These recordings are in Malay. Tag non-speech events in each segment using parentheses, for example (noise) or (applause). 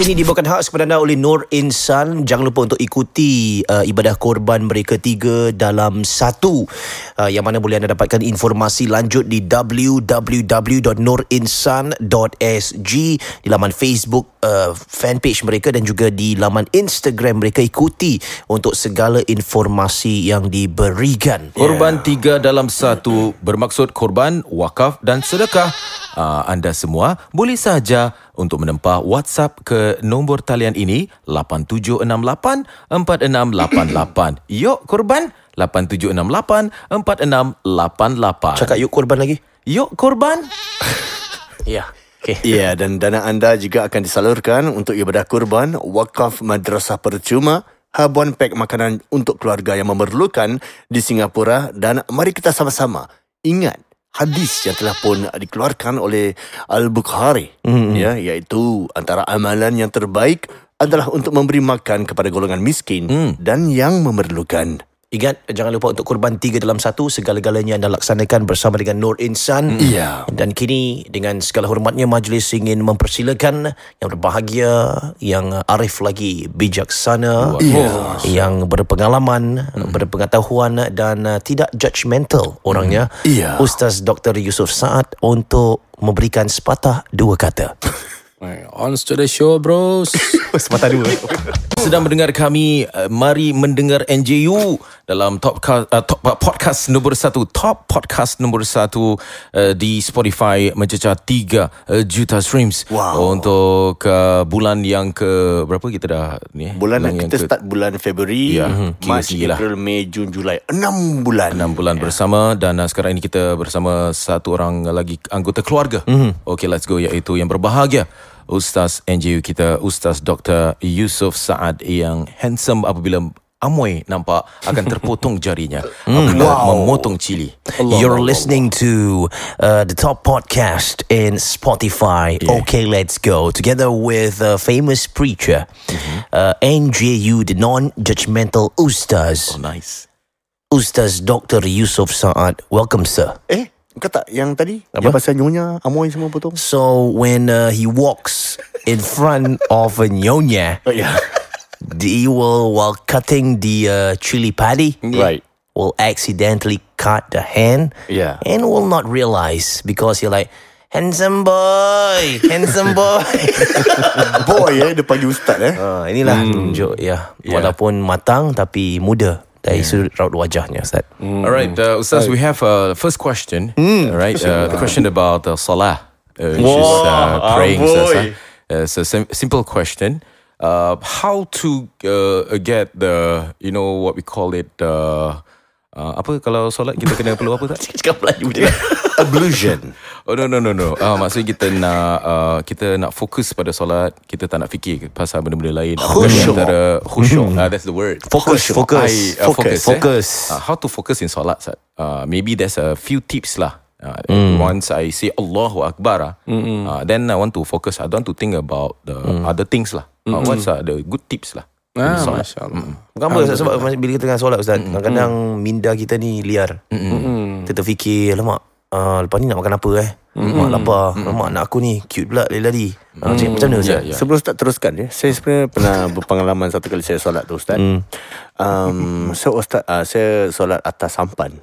Ini dibawakan hak kepada anda oleh Nur Insan. Jangan lupa untuk ikuti uh, ibadah korban mereka tiga dalam satu. Uh, yang mana boleh anda dapatkan informasi lanjut di www.nurinsan.sg di laman Facebook uh, fanpage mereka dan juga di laman Instagram mereka ikuti untuk segala informasi yang diberikan. Korban yeah. tiga dalam satu bermaksud korban, wakaf dan sedekah uh, anda semua boleh saja untuk menempah WhatsApp ke nombor talian ini 8768 4688. Yuk korban 8768 4688. Cakap yuk korban lagi. Yo korban. (laughs) ya. Yeah. Okay. Ya, dan dana anda juga akan disalurkan untuk ibadah kurban, wakaf madrasah percuma, habuan pek makanan untuk keluarga yang memerlukan di Singapura dan mari kita sama-sama ingat hadis yang telah pun dikeluarkan oleh Al-Bukhari mm-hmm. ya yaitu antara amalan yang terbaik adalah untuk memberi makan kepada golongan miskin mm. dan yang memerlukan. Ingat jangan lupa untuk kurban tiga dalam satu segala-galanya anda laksanakan bersama dengan Nur Insan. Iya. Mm. Dan kini dengan segala hormatnya majlis ingin mempersilakan yang berbahagia, yang arif lagi, bijaksana, iya. yang berpengalaman, mm. berpengetahuan dan uh, tidak judgemental orangnya. Mm. Iya. Ustaz Dr Yusuf Saad untuk memberikan sepatah dua kata. (laughs) On to the show bros (laughs) oh, Semata dua eh. (laughs) Sedang mendengar kami uh, Mari mendengar NJU Dalam top, uh, top uh, podcast nombor satu Top podcast nombor satu uh, Di Spotify Mencecah 3 uh, juta streams wow. Untuk uh, bulan yang ke Berapa kita dah ni? Eh? Bulan, bulan kita ke, start bulan Februari yeah. mm-hmm. Mac, April, lah. Mei, Jun, Julai 6 bulan 6 bulan yeah. bersama Dan uh, sekarang ini kita bersama Satu orang lagi anggota keluarga mm-hmm. Okay let's go Iaitu yang berbahagia Ustaz NGU kita, Ustaz Dr. Yusuf Saad yang handsome apabila Amoy nampak akan terpotong (laughs) jarinya apabila wow. memotong cili. Allah You're Allah. listening to uh, the top podcast in Spotify. Yeah. Okay, let's go. Together with a famous preacher, mm-hmm. uh, NJU, the non-judgmental Ustaz. Oh, nice. Ustaz Dr. Yusuf Saad. Welcome, sir. Eh? Kau tak yang tadi Apa? Yang pasal nyonya Amoy semua apa tu So when uh, he walks In front of a nyonya oh, yeah. The will while cutting the uh, chili paddy Right Will accidentally cut the hand Yeah And will not realize Because you're like Handsome boy Handsome (laughs) boy Boy eh Dia panggil ustaz eh uh, Inilah hmm. tunjuk ya yeah. yeah. Walaupun matang Tapi muda dari yeah. sudut raut wajahnya Ustaz. Mm. All right, uh, Ustaz, we have a uh, first question. Mm. All right, uh, the question about uh, salah, uh, which is uh, ah, praying. Oh uh, it's a sim- simple question. Uh, how to uh, get the you know what we call it uh, Ah, apa kalau solat kita kena perlu apa tak? (laughs) Cakap Melayu je lah. (laughs) Ablution. Oh no no no no. Uh, maksudnya kita nak uh, kita nak fokus pada solat. Kita tak nak fikir pasal benda-benda lain. Khusyuk. Antara khusyuk. Mm. Uh, that's the word. Fokus. Fokus. Fokus. uh, eh. Uh, how to focus in solat? Uh, maybe there's a few tips lah. Uh, mm. Once I say Allahu Akbar uh, mm. uh, Then I want to focus I don't want to think about The mm. other things lah uh, mm. What's uh, the good tips lah Ah, Masya Allah. Bukan apa sebab Allah. bila kita tengah solat ustaz, mm-hmm. kadang-kadang minda kita ni liar. Mm-hmm. Kita terfikir, lemak, uh, ah, lepas ni nak makan apa eh? Mm-hmm. Mak lapar, mm-hmm. mak nak aku ni cute pula dari tadi. Mm-hmm. Macam, macam mana ustaz? Yeah, yeah. Sebelum ustaz teruskan ya. Saya sebenarnya pernah (laughs) berpengalaman satu kali saya solat tu ustaz. Mm. Um, so ustaz, uh, saya solat atas sampan.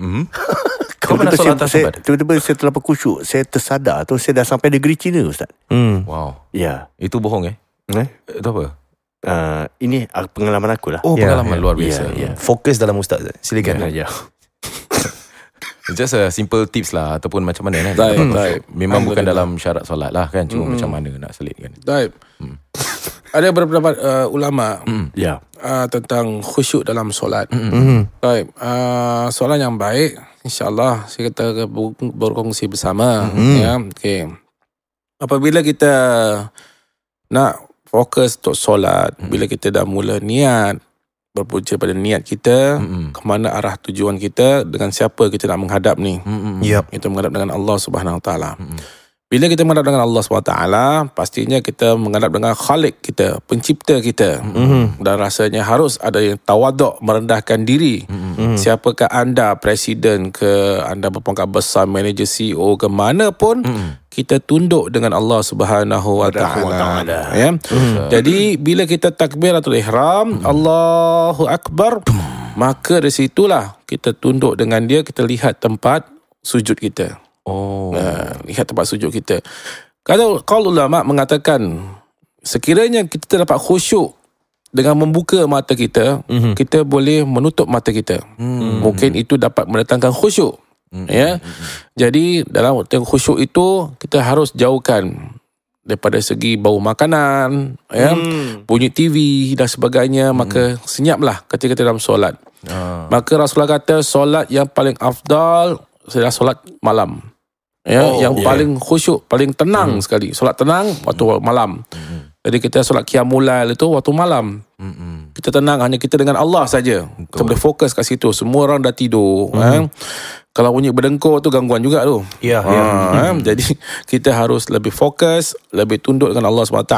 Mm-hmm. (laughs) Kau pernah solat atas sampan? Tiba-tiba saya terlalu kusyuk, saya tersadar tu saya dah sampai negeri Cina ustaz. Mm. Wow. Ya. Yeah. Itu bohong eh? Eh? Itu apa? uh, ini ah, pengalaman aku lah. Oh, yeah, pengalaman yeah. luar biasa. Yeah, yeah. Fokus dalam ustaz. Eh. Silakan. Yeah, (laughs) yeah. Just a uh, simple tips lah Ataupun macam mana kan Taip, taip. Hmm. Memang Anggur bukan dalam syarat solat lah kan Cuma mm. macam mana nak selit kan Taip mm. Ada beberapa uh, ulama mm. Ya yeah. uh, Tentang khusyuk dalam solat mm-hmm. Taip hmm. hmm. uh, Soalan yang baik InsyaAllah Kita berkongsi bersama hmm Ya yeah. Okay Apabila kita Nak fokus untuk solat mm bila kita dah mula niat berpunca pada niat kita mm ke mana arah tujuan kita dengan siapa kita nak menghadap ni mm-hmm. yep. Hmm. kita menghadap dengan Allah Subhanahu Wa Taala bila kita menghadap dengan Allah Subhanahu SWT, pastinya kita menghadap dengan khalik kita, pencipta kita. mm Dan rasanya harus ada yang tawaduk merendahkan diri. Mm-hmm. Siapakah anda, presiden ke, anda berpangkat besar, manager, CEO ke, mana pun. mm kita tunduk dengan Allah Subhanahu Wa Taala. Ya. Hmm. Jadi bila kita takbir atau ihram, hmm. Allahu akbar, maka dari situlah kita tunduk dengan dia, kita lihat tempat sujud kita. Oh. Uh, lihat tempat sujud kita. Kata qaul ulama mengatakan sekiranya kita dapat khusyuk dengan membuka mata kita, mm-hmm. kita boleh menutup mata kita. Mm-hmm. Mungkin itu dapat mendatangkan khusyuk hmm Ya. Jadi dalam waktu yang khusyuk itu kita harus jauhkan daripada segi bau makanan, ya, mm. bunyi TV dan sebagainya, hmm maka senyaplah ketika kita dalam solat. Ah. Maka Rasulullah kata solat yang paling afdal adalah solat malam. Ya, oh, yang yeah. paling khusyuk, paling tenang mm. sekali. Solat tenang waktu mm. malam. hmm Jadi kita solat qiyamulail itu waktu malam. Mm-hmm. Kita tenang hanya kita dengan Allah saja. Kita boleh fokus kat situ. Semua orang dah tidur, mm-hmm. eh kalau bunyi berdengkur tu gangguan juga tu. Ya, ha, ya. Eh? Hmm. Jadi kita harus lebih fokus, lebih tunduk dengan Allah SWT.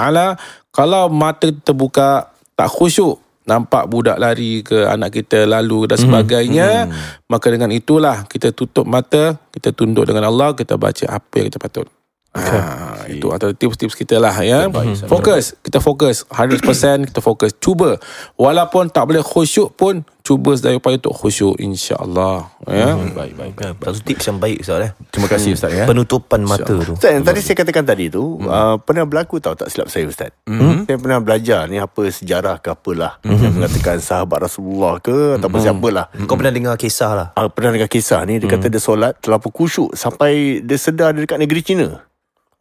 Kalau mata terbuka, tak khusyuk, nampak budak lari ke anak kita lalu dan hmm. sebagainya, mm-hmm. maka dengan itulah kita tutup mata, kita tunduk dengan Allah, kita baca apa yang kita patut. Okay. Ha, itu antara tips-tips kita lah ya. Terbaik, fokus, kita fokus 100% kita fokus. Cuba walaupun tak boleh khusyuk pun cuba sedaya upaya untuk khusyuk insyaallah ya yeah. hmm. baik baik kan, satu tips yang baik ustaz eh terima kasih hmm. ustaz ya penutupan mata tu ustaz tadi saya katakan tadi tu hmm. uh, pernah berlaku tahu tak silap saya ustaz hmm. hmm. saya pernah belajar ni apa sejarah ke apalah hmm. yang mengatakan sahabat rasulullah ke ataupun hmm. siapalah hmm. kau pernah dengar kisah lah uh, pernah dengar kisah ni dia kata hmm. dia solat terlalu khusyuk sampai dia sedar dia dekat negeri Cina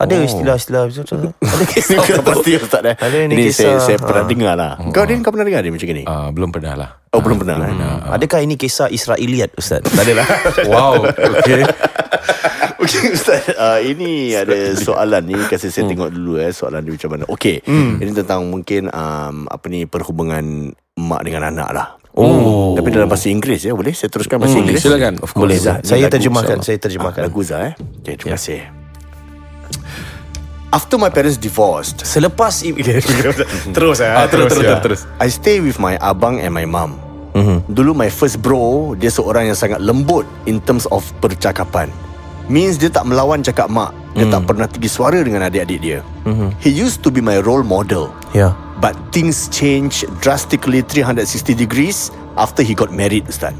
ada oh. istilah-istilah macam tu. Ada (laughs) kisah. Kau pasti tak dah. Eh? Ada ini kisah. Saya, saya ha. pernah dengar lah. Hmm. Kau, Din, kau pernah dengar dia macam ni? Uh, belum pernah lah. Oh, uh, belum pernah. Belum eh? pernah. Uh. Adakah ini kisah Israeliat, Ustaz? tak lah. (laughs) wow. Okey. (laughs) Okey, Ustaz. Uh, ini ada soalan ni. Kasi saya hmm. tengok dulu eh. Soalan dia macam mana. Okay. Hmm. Ini tentang mungkin um, apa ni perhubungan mak dengan anak lah. Oh. Hmm. Tapi dalam bahasa Inggeris ya. Boleh saya teruskan bahasa hmm. Inggeris? Silakan. Of course. Boleh, Saya terjemahkan. Saya terjemahkan. Bagus, Zah. Eh. Okay, terima ya. kasih. Yeah. After my parents divorced Selepas (laughs) Terus lah terus terus, terus, ya. terus, terus I stay with my abang And my mum mm-hmm. Dulu my first bro Dia seorang yang sangat lembut In terms of percakapan Means dia tak melawan cakap mak Dia mm. tak mhm. pernah tinggi suara Dengan adik-adik dia mm-hmm. He used to be my role model Yeah But things change drastically 360 degrees After he got married Ustaz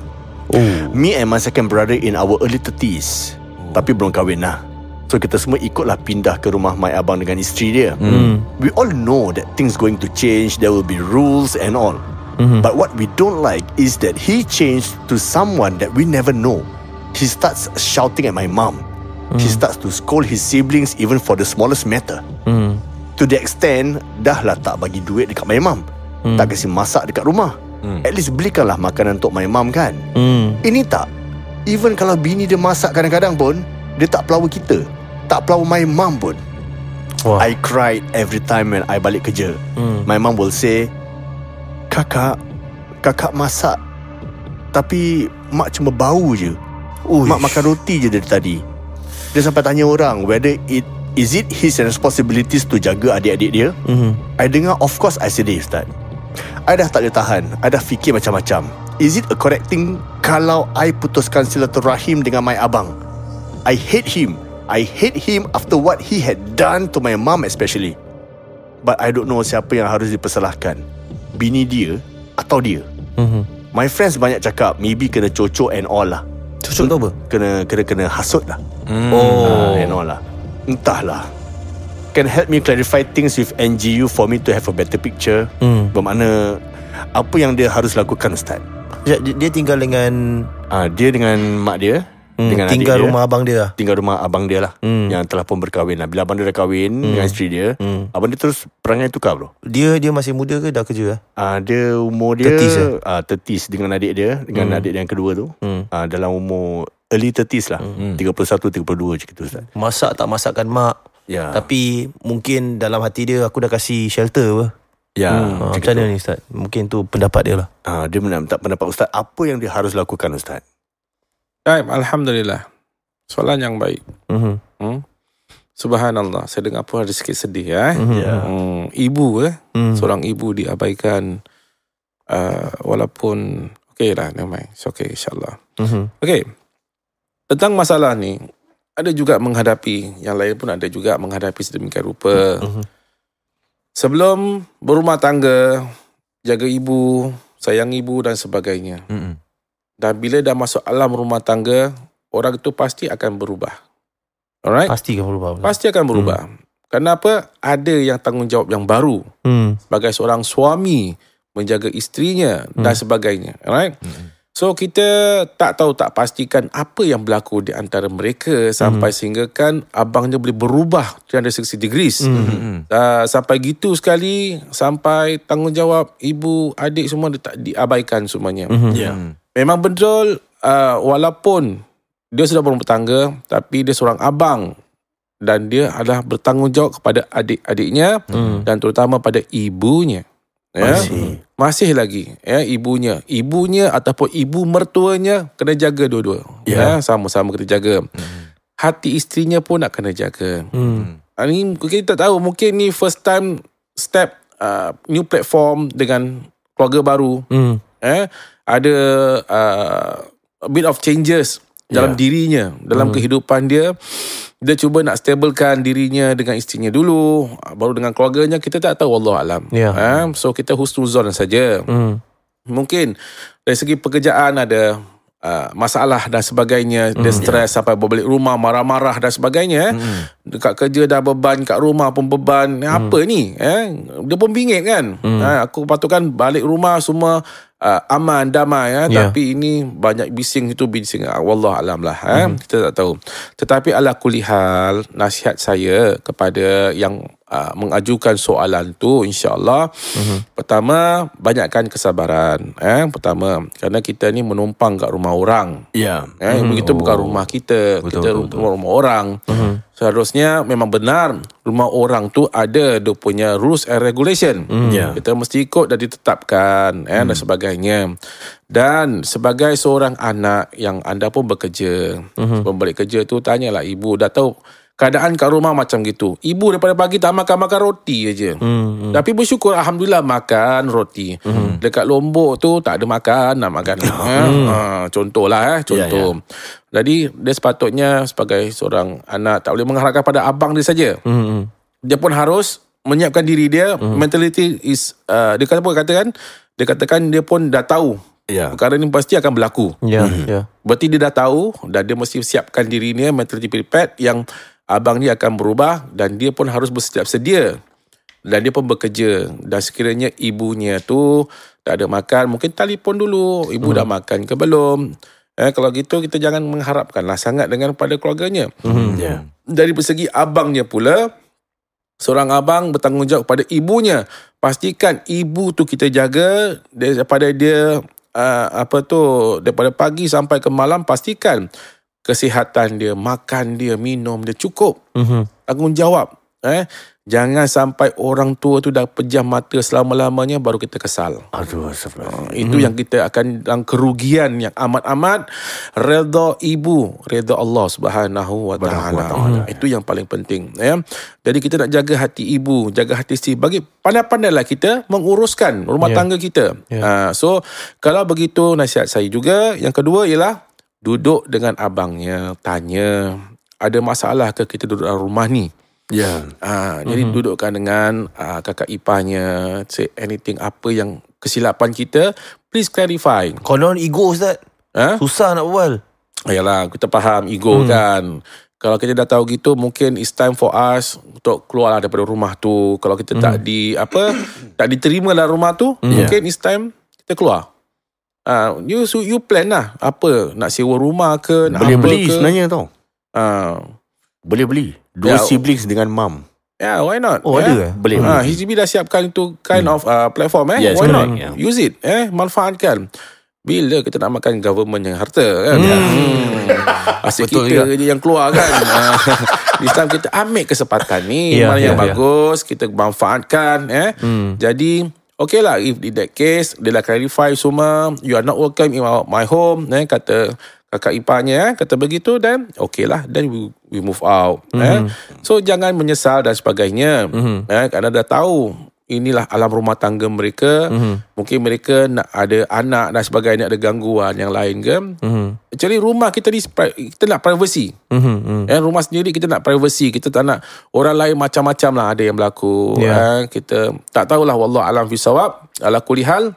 Ooh. Me and my second brother In our early 30s Ooh. Tapi belum kahwin lah So kita semua ikutlah pindah ke rumah mai abang dengan isteri dia. Mm. We all know that things going to change, there will be rules and all. Mm-hmm. But what we don't like is that he changed to someone that we never know. He starts shouting at my mum. Mm. He hmm. starts to scold his siblings even for the smallest matter. Mm. To the extent dah lah tak bagi duit dekat my mom. Mm. Tak kasi masak dekat rumah. Mm. At least belikan lah makanan untuk my mom kan. Mm. Ini tak. Even kalau bini dia masak kadang-kadang pun dia tak pelawa kita Tak pelawa my mum pun Wah. I cried every time when I balik kerja hmm. My mum will say Kakak Kakak masak Tapi Mak cuma bau je Uish. Mak makan roti je dari tadi Dia sampai tanya orang Whether it Is it his responsibilities To jaga adik-adik dia mm-hmm. I dengar Of course I sedih Ustaz I dah tak boleh tahan I dah fikir macam-macam Is it a correct thing Kalau I putuskan silaturahim Dengan my abang I hate him. I hate him after what he had done to my mom especially. But I don't know siapa yang harus dipersalahkan. Bini dia atau dia. Mm-hmm. My friends banyak cakap maybe kena cocok and all lah. Cocok tu apa? Kena kena kena hasut lah. Mm. Oh. Uh, and all lah. Entahlah. Can help me clarify things with NGU for me to have a better picture. Mm. Bermakna apa yang dia harus lakukan Ustaz? Dia, tinggal dengan... Uh, dia dengan mak dia hmm. dengan tinggal adik rumah abang dia lah. Tinggal rumah abang dia lah hmm. yang telah pun berkahwin lah. Bila abang dia dah kahwin hmm. dengan isteri dia, hmm. abang dia terus perangai tukar bro. Dia dia masih muda ke dah kerja? Eh? Ah uh, dia umur dia tetis eh? ah uh, tetis dengan adik dia dengan hmm. adik dia yang kedua tu. Hmm. Uh, dalam umur early tetis lah. Hmm. 31 32 je gitu ustaz. Masak tak masakkan mak. Ya. Tapi mungkin dalam hati dia aku dah kasih shelter apa. Ya, hmm, macam mana ni Ustaz? Mungkin tu pendapat dia lah ha, Dia tak pendapat Ustaz Apa yang dia harus lakukan Ustaz? Baik, Alhamdulillah. Soalan yang baik. Mm-hmm. Hmm? Subhanallah, saya dengar pun ada sikit sedih. Ya, eh? Mm-hmm. Yeah. Hmm, ibu, eh? mm. seorang ibu diabaikan uh, walaupun... Okay lah, nevermind. It's okay, insyaAllah. Mm-hmm. Okay. Tentang masalah ni, ada juga menghadapi. Yang lain pun ada juga menghadapi sedemikian rupa. Mm-hmm. Sebelum berumah tangga, jaga ibu, sayang ibu dan sebagainya. Mm-hmm. Dan bila dah masuk alam rumah tangga, orang itu pasti akan berubah. Alright? Pasti akan berubah. Pasti akan berubah. Hmm. Kenapa? Ada yang tanggungjawab yang baru. Hmm. Sebagai seorang suami, menjaga istrinya hmm. dan sebagainya. Alright? Hmm. So, kita tak tahu, tak pastikan apa yang berlaku di antara mereka sampai hmm. kan abangnya boleh berubah 360 degrees. Hmm. Uh, sampai gitu sekali, sampai tanggungjawab ibu, adik semua di, diabaikan semuanya. Hmm. Yeah. Hmm. Memang betul uh, walaupun dia sudah berumur tangga tapi dia seorang abang dan dia adalah bertanggungjawab kepada adik-adiknya hmm. dan terutama pada ibunya. Ya. Masih. Masih lagi ya ibunya. Ibunya ataupun ibu mertuanya kena jaga dua-dua. Yeah. Ya, sama-sama kena jaga. Hmm. Hati istrinya pun nak kena jaga. Hmm. Ini mungkin kita tahu mungkin ni first time step uh, new platform dengan keluarga baru. Hmm. Eh, ada uh, a bit of changes dalam yeah. dirinya dalam hmm. kehidupan dia dia cuba nak stabilkan dirinya dengan istrinya dulu ah, baru dengan keluarganya kita tak tahu Allah alam yeah. uh, so kita husnuzon saja hmm. mungkin dari segi pekerjaan ada uh, masalah dan sebagainya hmm. dia stres yeah. sampai balik rumah marah-marah dan sebagainya eh. hmm dekat kerja dah beban kat rumah pun beban hmm. apa ni eh dia pun bingit kan hmm. eh, aku patutkan balik rumah semua uh, aman damai eh. yeah. tapi ini banyak bising itu bising ah, Allah alam lah eh. hmm. kita tak tahu tetapi ala kulihal nasihat saya kepada yang uh, mengajukan soalan tu insyaallah hmm. pertama banyakkan kesabaran eh pertama kerana kita ni menumpang kat rumah orang yeah. eh, hmm. begitu oh. bukan rumah kita betul, kita betul, rumah, betul. rumah orang hmm. Seharusnya memang benar rumah orang tu ada dia punya rules and regulation. Mm. Yeah. Kita mesti ikut dan ditetapkan mm. eh, dan hmm. sebagainya. Dan sebagai seorang anak yang anda pun bekerja. Mm-hmm. Sebelum balik kerja tu tanyalah ibu. Dah tahu Keadaan kat rumah macam gitu. Ibu daripada pagi tak makan-makan roti aja. Hmm, hmm. Tapi bersyukur Alhamdulillah makan roti. Hmm. Dekat Lombok tu tak ada makan nak makan. (laughs) Hmm. Ha, ha, contohlah eh. Ya, ya. Contoh. Yeah, yeah. Jadi dia sepatutnya sebagai seorang anak tak boleh mengharapkan pada abang dia saja. Hmm. hmm. Dia pun harus menyiapkan diri dia. Hmm. Mentality is... Uh, dia kata apa? Katakan, dia katakan dia pun dah tahu. Yeah. Perkara ni pasti akan berlaku. Yeah, hmm. yeah. Berarti dia dah tahu dan dia mesti siapkan dirinya mentality prepared yang abang ni akan berubah dan dia pun harus bersiap sedia dan dia pun bekerja dan sekiranya ibunya tu tak ada makan mungkin telefon dulu ibu hmm. dah makan ke belum eh kalau gitu kita jangan mengharapkanlah sangat dengan pada keluarganya hmm yeah. Ya. dari persegi abangnya pula seorang abang bertanggungjawab kepada ibunya pastikan ibu tu kita jaga daripada dia uh, apa tu daripada pagi sampai ke malam pastikan kesihatan dia, makan dia, minum dia cukup. Mm-hmm. Tanggungjawab. Eh? Jangan sampai orang tua tu dah pejam mata selama-lamanya baru kita kesal. Aduh, sebenarnya. Ah, itu mm. yang kita akan dalam kerugian yang amat-amat redha ibu, redha Allah Subhanahu wa taala. Mhm. Mhm. Itu yang paling penting, ya. Yeah? Jadi kita nak jaga hati ibu, jaga hati si bagi pandai-pandailah kita menguruskan rumah yeah. tangga kita. Yeah. Ya. Uh, so kalau begitu nasihat saya juga yang kedua ialah duduk dengan abangnya tanya ada masalah ke kita duduk dalam rumah ni ya yeah. uh, jadi mm-hmm. dudukkan dengan uh, kakak ipahnya say anything apa yang kesilapan kita please clarify konon ego ustaz huh? Ha? susah nak berbual ayalah kita faham ego mm. kan kalau kita dah tahu gitu mungkin it's time for us untuk keluarlah daripada rumah tu kalau kita mm. tak hmm. di apa tak diterima dalam rumah tu mm. mungkin yeah. it's time kita keluar uh, you so you plan lah apa nak sewa rumah ke nak beli beli ke. sebenarnya tau uh, boleh beli dua yeah, siblings dengan mum yeah why not oh yeah. ada eh? boleh ha ah, uh, HDB dah siapkan itu kind hmm. of uh, platform eh yes, why not yeah. use it eh manfaatkan bila kita nak makan government yang harta kan hmm. hmm. asyik Betul kita juga. yang keluar kan di (laughs) time kita ambil kesempatan ni yeah, mana yeah, yang yeah. bagus kita manfaatkan eh hmm. jadi Okay lah, if in that case, dia dah clarify semua, you are not welcome in my home, eh, kata kakak iparnya, eh, kata begitu, then okay lah, then we, we move out. Mm-hmm. Eh. Hmm. So, jangan menyesal dan sebagainya. Mm-hmm. Eh, kerana dah tahu, inilah alam rumah tangga mereka. Mm-hmm. Mungkin mereka nak ada anak dan sebagainya ada gangguan yang lain ke. Mm-hmm. Actually rumah kita ni kita nak privacy. Mm-hmm. Eh, rumah sendiri kita nak privacy. Kita tak nak orang lain macam-macam lah ada yang berlaku. Yeah. Eh, kita tak tahulah Allah alam fisawab ala kulihal.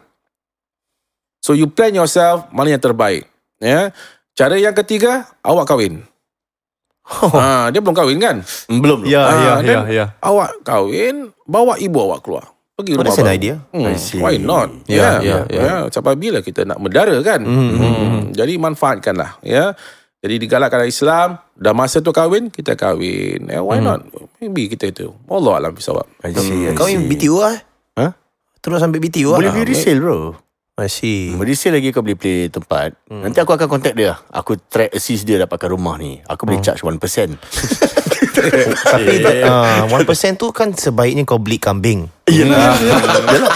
So you plan yourself mana yang terbaik. Ya. Yeah. Cara yang ketiga, awak kahwin. Oh. (laughs) Ha, dia belum kahwin kan? Belum. Ya, ha, ya, ya, ya. Awak kahwin, bawa ibu awak keluar. Pergi oh, rumah oh, that's an idea. Hmm. Why not? Ya, yeah, ya. Yeah, yeah, yeah. yeah. Sampai bila kita nak mendara kan? Mm-hmm. Hmm. Jadi manfaatkanlah, ya. Yeah. Jadi digalakkan dalam Islam, dah masa tu kahwin, kita kahwin. Yeah, why mm. not? Maybe kita itu. Allah alam bisawab. I see, hmm. Ah? Ah? Ah, I see. Kahwin BTU lah. Ha? Terus ambil BTU lah. Boleh beli resale bro. Masih. see. Beli resale lagi kau boleh play tempat. Mm. Nanti aku akan contact dia. Aku track assist dia dapatkan rumah ni. Aku mm. boleh hmm. charge 1%. (laughs) (laughs) Ah, (laughs) Tapi 1% tu kan sebaiknya kau beli kambing. Yalah. Ah. (laughs) Yalah.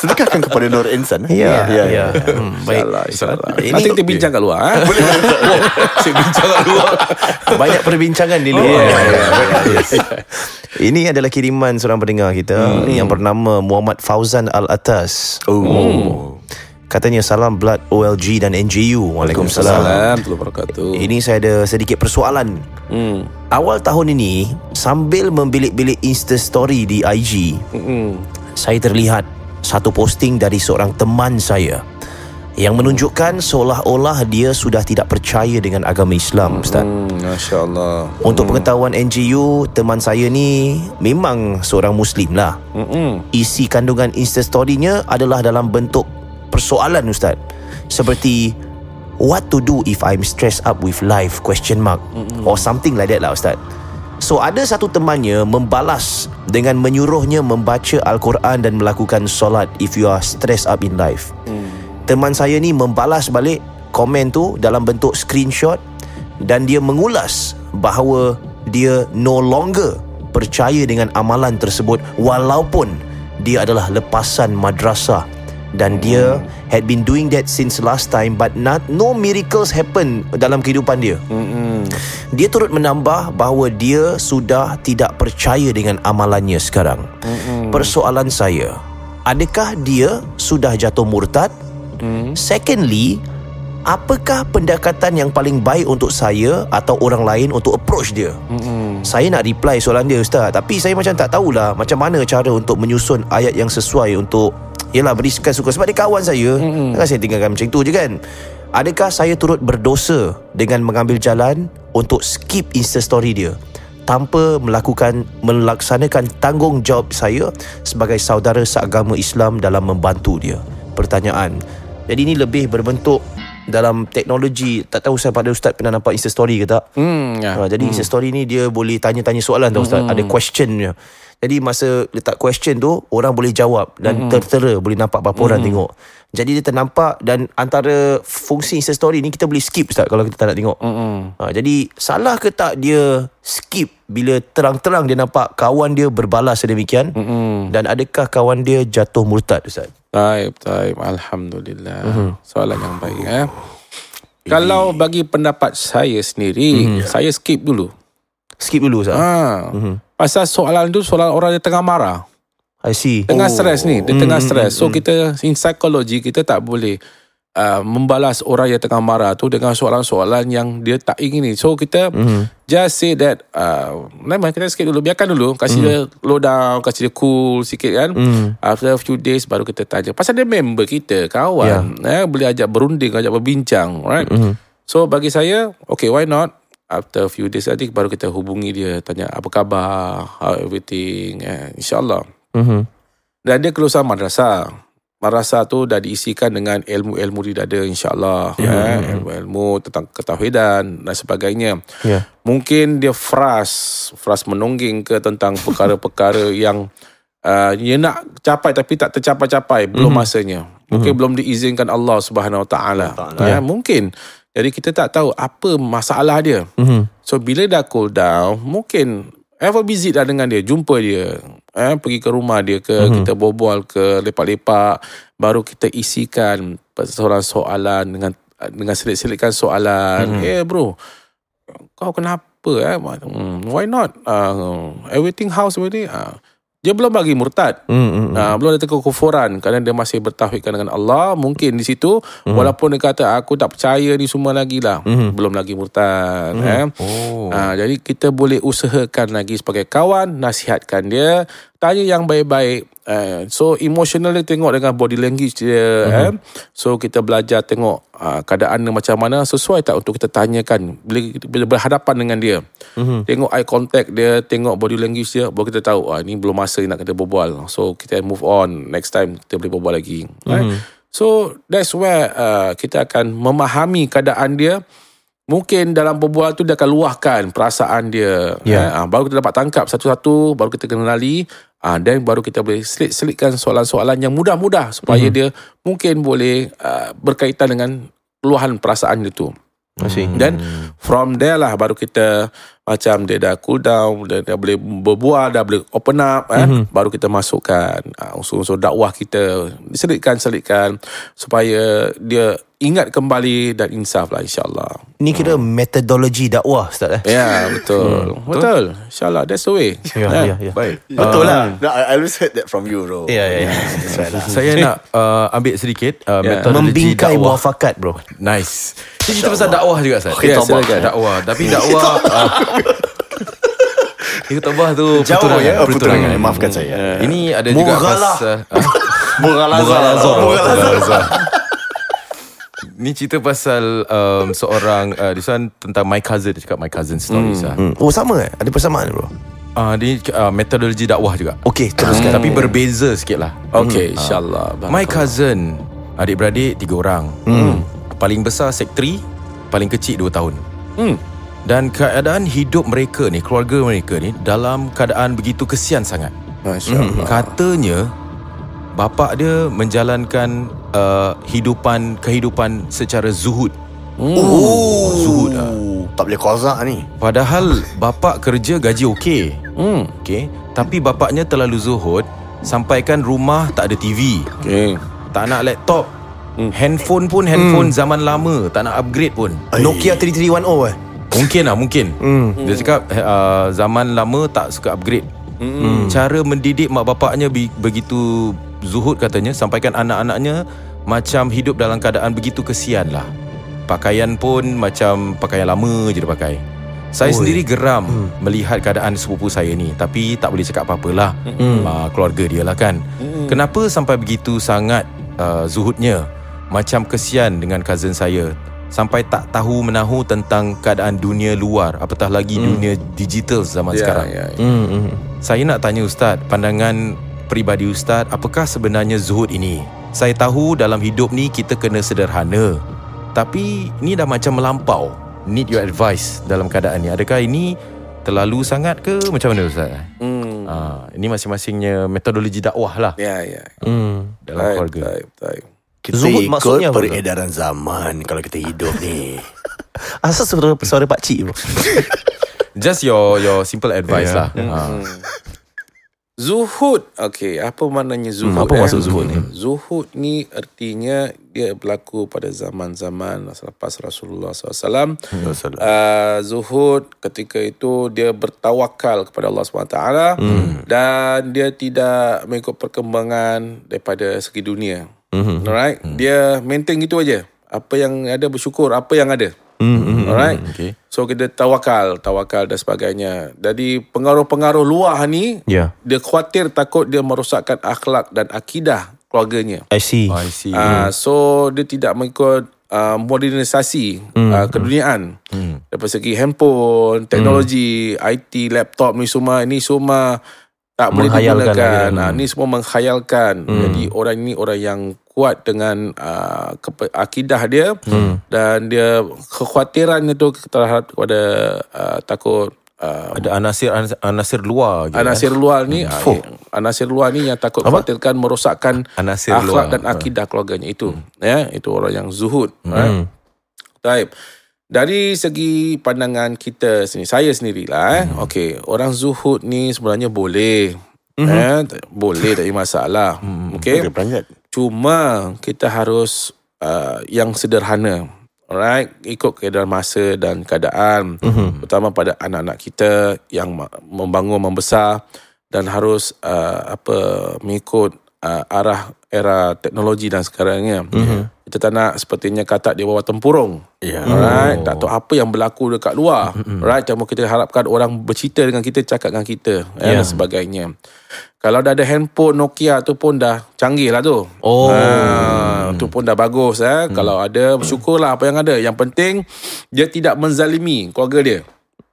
Sedekahkan kepada Nur Insan. Eh. Ya, ya. Ya. ya. Hmm, baik. Insyaallah. Insya kita bincang kat luar. Eh. Oh, saya bincang kat luar. Banyak perbincangan di oh, luar. Ya, ya, Ini adalah kiriman seorang pendengar kita hmm. yang bernama Muhammad Fauzan Al-Atas. Oh. Hmm. Katanya salam Blood OLG dan NJU Waalaikumsalam Assalamualaikum wabarakatuh Ini saya ada sedikit persoalan hmm. Awal tahun ini Sambil membilik-bilik Insta story di IG hmm. Saya terlihat Satu posting dari seorang teman saya yang menunjukkan seolah-olah dia sudah tidak percaya dengan agama Islam hmm. Ustaz hmm, Masya Allah Untuk hmm. pengetahuan NGU Teman saya ni memang seorang Muslim lah hmm. Isi kandungan insta instastorynya adalah dalam bentuk persoalan ustaz seperti what to do if i'm stressed up with life question mark or something like that lah ustaz so ada satu temannya membalas dengan menyuruhnya membaca al-Quran dan melakukan solat if you are stressed up in life mm. teman saya ni membalas balik komen tu dalam bentuk screenshot dan dia mengulas bahawa dia no longer percaya dengan amalan tersebut walaupun dia adalah lepasan madrasah dan dia had been doing that since last time but not no miracles happen dalam kehidupan dia. Mm-hmm. Dia turut menambah bahawa dia sudah tidak percaya dengan amalannya sekarang. Mm-hmm. Persoalan saya, adakah dia sudah jatuh murtad? Mm-hmm. Secondly, apakah pendekatan yang paling baik untuk saya atau orang lain untuk approach dia? Mm-hmm. Saya nak reply soalan dia ustaz, tapi saya macam tak tahulah macam mana cara untuk menyusun ayat yang sesuai untuk Yelah beriskan suka Sebab dia kawan saya mm-hmm. Kan saya tinggalkan macam tu je kan Adakah saya turut berdosa Dengan mengambil jalan Untuk skip insta story dia Tanpa melakukan Melaksanakan tanggungjawab saya Sebagai saudara seagama Islam Dalam membantu dia Pertanyaan Jadi ini lebih berbentuk dalam teknologi tak tahu saya pada ustaz pernah nampak insta story ke tak hmm ya. ha, jadi hmm. insta story ni dia boleh tanya-tanya soalan tau ustaz hmm. ada questionnya jadi masa letak question tu Orang boleh jawab Dan mm-hmm. tertera Boleh nampak apa mm-hmm. orang tengok Jadi dia ternampak Dan antara Fungsi Insta Story ni Kita boleh skip Ustaz Kalau kita tak nak tengok mm-hmm. ha, Jadi Salah ke tak dia Skip Bila terang-terang dia nampak Kawan dia berbalas sedemikian mm-hmm. Dan adakah kawan dia Jatuh murtad Ustaz Taib taib Alhamdulillah mm-hmm. Soalan yang baik eh. Kalau bagi pendapat saya sendiri mm-hmm. Saya skip dulu skip dulu sah. Ha. Mm-hmm. Pasal soalan tu soalan orang yang tengah marah. I see. Tengah oh. stres ni, dia mm, tengah mm, stres. so mm, mm. kita in psychology kita tak boleh uh, membalas orang yang tengah marah tu dengan soalan-soalan yang dia tak ingin ni. So kita mm. just say that uh, lain kita skip dulu, biarkan dulu, kasi mm. dia low down, kasi dia cool sikit kan. Mm. After a few days baru kita tanya. Pasal dia member kita, kawan, yeah. eh, boleh ajak berunding, ajak berbincang, right? Mm. So bagi saya, okay why not? after a few days tadi baru kita hubungi dia tanya apa khabar how everything eh, insyaallah mm-hmm. dan dia keluar madrasah madrasah tu dah diisikan dengan ilmu-ilmu dia ada insyaallah yeah. eh, ya, ya. ilmu-ilmu tentang ketauhidan dan sebagainya yeah. mungkin dia fras fras menungging ke tentang perkara-perkara (laughs) yang uh, dia nak capai tapi tak tercapai-capai belum mm-hmm. masanya mungkin mm-hmm. belum diizinkan Allah Subhanahu Wa ya mungkin jadi kita tak tahu apa masalah dia. Mm-hmm. So bila dah cool down, mungkin ever visit dah dengan dia, jumpa dia, eh pergi ke rumah dia ke, mm-hmm. kita berbual ke, lepak-lepak, baru kita isikan seorang soalan dengan dengan selit-selitkan soalan. Mm-hmm. Eh hey, bro, kau kenapa eh? Hmm, why not? Uh, everything house already? Uh, dia belum bagi murtad. Hmm. hmm, hmm. Ha, belum datang kekufuran kerana dia masih bertauhidkan dengan Allah. Mungkin di situ mm. walaupun dia kata aku tak percaya ni semua lagi lah. Mm. Belum lagi murtad. Mm. Eh. Oh. Ha, jadi kita boleh usahakan lagi sebagai kawan. Nasihatkan dia tanya yang baik-baik eh. so emotional dia tengok dengan body language dia uh-huh. eh. so kita belajar tengok uh, keadaan dia macam mana sesuai tak untuk kita tanyakan bila, bila berhadapan dengan dia uh-huh. tengok eye contact dia tengok body language dia baru kita tahu ah, ni belum masa nak kita berbual so kita move on next time kita boleh berbual lagi uh-huh. eh. Mhm. so that's where uh, kita akan memahami keadaan dia Mungkin dalam berbual tu dia akan luahkan perasaan dia. Yeah. Ya. Eh, ha, baru kita dapat tangkap satu-satu, baru kita kenali. Ha, ah, then baru kita boleh selit-selitkan soalan-soalan yang mudah-mudah supaya mm-hmm. dia mungkin boleh uh, berkaitan dengan luahan perasaan dia tu. Dan hmm. from there lah baru kita macam dia dah cool down dia dah boleh berbual dah boleh open up eh mm-hmm. baru kita masukkan ah, unsur-unsur dakwah kita selitkan selitkan supaya dia ingat kembali dan insaf lah insyaallah ni kira hmm. metodologi dakwah ustaz eh yeah, betul. Hmm. betul betul insyaallah that's the way yeah, kan? yeah. Yeah, yeah. baik yeah. betul lah ah. no, i always heard that from you bro ya, ya, ya. Yeah yeah ya saya nak uh, ambil sedikit uh, yeah. metodologi membingkai dakwah. wafakat bro nice kita pasal dakwah juga Ustaz. Okay, ya, silakan. Dakwah. Tapi (laughs) dakwah... uh, Khutbah tu Jauh ya Perturangan hmm. Maafkan saya ya. Ini ada juga Mughalah Mughalazah Mughalazah Ni cerita pasal um, seorang uh, di sana tentang my cousin dia cakap my cousin stories hmm. lah. Hmm. Oh sama eh? Ada persamaan bro? Ah uh, ni uh, metodologi dakwah juga. Okey, teruskan. Hmm. Tapi berbeza sikit lah. Okey, hmm. insyaAllah. Ah. My cousin, adik-beradik tiga orang. Hmm. Paling besar sek 3, paling kecil dua tahun. Hmm dan keadaan hidup mereka ni keluarga mereka ni dalam keadaan begitu kesian sangat hmm. katanya bapa dia menjalankan uh, hidupan kehidupan secara zuhud hmm. oh, oh. zuhud ah tak boleh qaza ni padahal bapa kerja gaji okey hmm okey tapi bapaknya terlalu zuhud sampaikan rumah tak ada TV okey tak nak laptop hmm. handphone pun handphone hmm. zaman lama tak nak upgrade pun Ayy. Nokia 3310 eh Mungkin lah mungkin mm. Dia cakap uh, Zaman lama tak suka upgrade mm. Cara mendidik mak bapaknya Begitu zuhud katanya Sampaikan anak-anaknya Macam hidup dalam keadaan Begitu kesian lah Pakaian pun macam Pakaian lama je dia pakai Saya Oi. sendiri geram mm. Melihat keadaan sepupu saya ni Tapi tak boleh cakap apa-apa lah mm. uh, Keluarga dia lah kan mm. Kenapa sampai begitu sangat uh, Zuhudnya Macam kesian dengan cousin saya sampai tak tahu menahu tentang keadaan dunia luar apatah lagi mm. dunia digital zaman yeah, sekarang. Yeah, yeah. Mm-hmm. Hmm. Saya nak tanya ustaz, pandangan peribadi ustaz, apakah sebenarnya zuhud ini? Saya tahu dalam hidup ni kita kena sederhana. Tapi ini dah macam melampau. Need your advice dalam keadaan ni. Adakah ini terlalu sangat ke macam mana ustaz? Mm. ini masing-masingnya metodologi dakwah lah. Ya yeah, ya. Yeah. Mm. Dalam keluarga. Baik, baik. Kita Zuhud ikut peredaran apa? zaman kalau kita hidup ni. (laughs) Asal suara, suara pakcik pun. (laughs) Just your your simple advice yeah. lah. Mm-hmm. Zuhud. Okay, apa maknanya Zuhud? Hmm, apa eh? maksud Zuhud ni? Hmm. Zuhud ni artinya dia berlaku pada zaman-zaman selepas Rasulullah SAW. Hmm. Uh, Zuhud ketika itu dia bertawakal kepada Allah SWT. Hmm. Dan dia tidak mengikut perkembangan daripada segi dunia. Mm-hmm. Alright. Mm. Dia maintain gitu aja. Apa yang ada bersyukur, apa yang ada. Mm-hmm. Alright. Okay. So kita tawakal, tawakal dan sebagainya. Jadi pengaruh-pengaruh luar ni, yeah. dia khawatir takut dia merosakkan akhlak dan akidah keluarganya. I see. Oh, I see. Uh, so dia tidak mengikut Uh, modernisasi mm. uh, keduniaan mm. dari segi handphone teknologi mm. IT laptop ni semua ini semua tak boleh digunakan. Ha, ni semua mengkhayalkan. Hmm. Jadi orang ini orang yang kuat dengan uh, akidah dia hmm. dan dia kekhawatirannya tu terhad kepada uh, takut uh, ada anasir anasir luar anasir kan? luar ni hmm. anasir luar ni yang takut Apa? khawatirkan merosakkan anasir akhlak dan akidah keluarganya itu hmm. ya itu orang yang zuhud hmm. right? Ya. type dari segi pandangan kita sendiri, saya sendirilah eh. Mm-hmm. Okey, orang zuhud ni sebenarnya boleh. Mm-hmm. Eh, boleh tak ada masalah. Mm-hmm. Okey. Cuma kita harus uh, yang sederhana. Alright, ikut keadaan masa dan keadaan, mm-hmm. terutama pada anak-anak kita yang membangun membesar dan harus uh, apa mengikut uh, arah era teknologi dan sekarangnya. Mm-hmm kita tak nak sepertinya katak di bawah tempurung. Yeah. Right? Oh. Tak tahu apa yang berlaku dekat luar. right? Cuma kita harapkan orang bercerita dengan kita, cakap dengan kita eh, ya. dan yeah. sebagainya. Kalau dah ada handphone Nokia tu pun dah canggih lah tu. Oh. Ha, tu pun dah bagus. Eh. Hmm. Kalau ada, bersyukurlah apa yang ada. Yang penting, dia tidak menzalimi keluarga dia.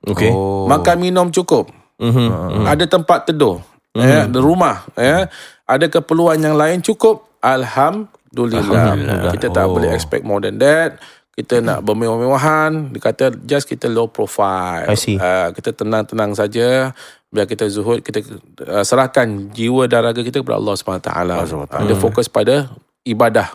Okay. Oh. Makan minum cukup. Mm-hmm. Ada tempat teduh. Mm-hmm. Eh, ya, ada rumah. Ya. Ada keperluan yang lain cukup. Alhamdulillah. Alhamdulillah. lah Kita tak oh. boleh expect more than that. Kita hmm. nak bermewah-mewahan. Dia kata just kita low profile. I see. Uh, kita tenang-tenang saja. Biar kita zuhud, kita uh, serahkan jiwa dan raga kita kepada Allah SWT. Kita hmm. fokus pada ibadah.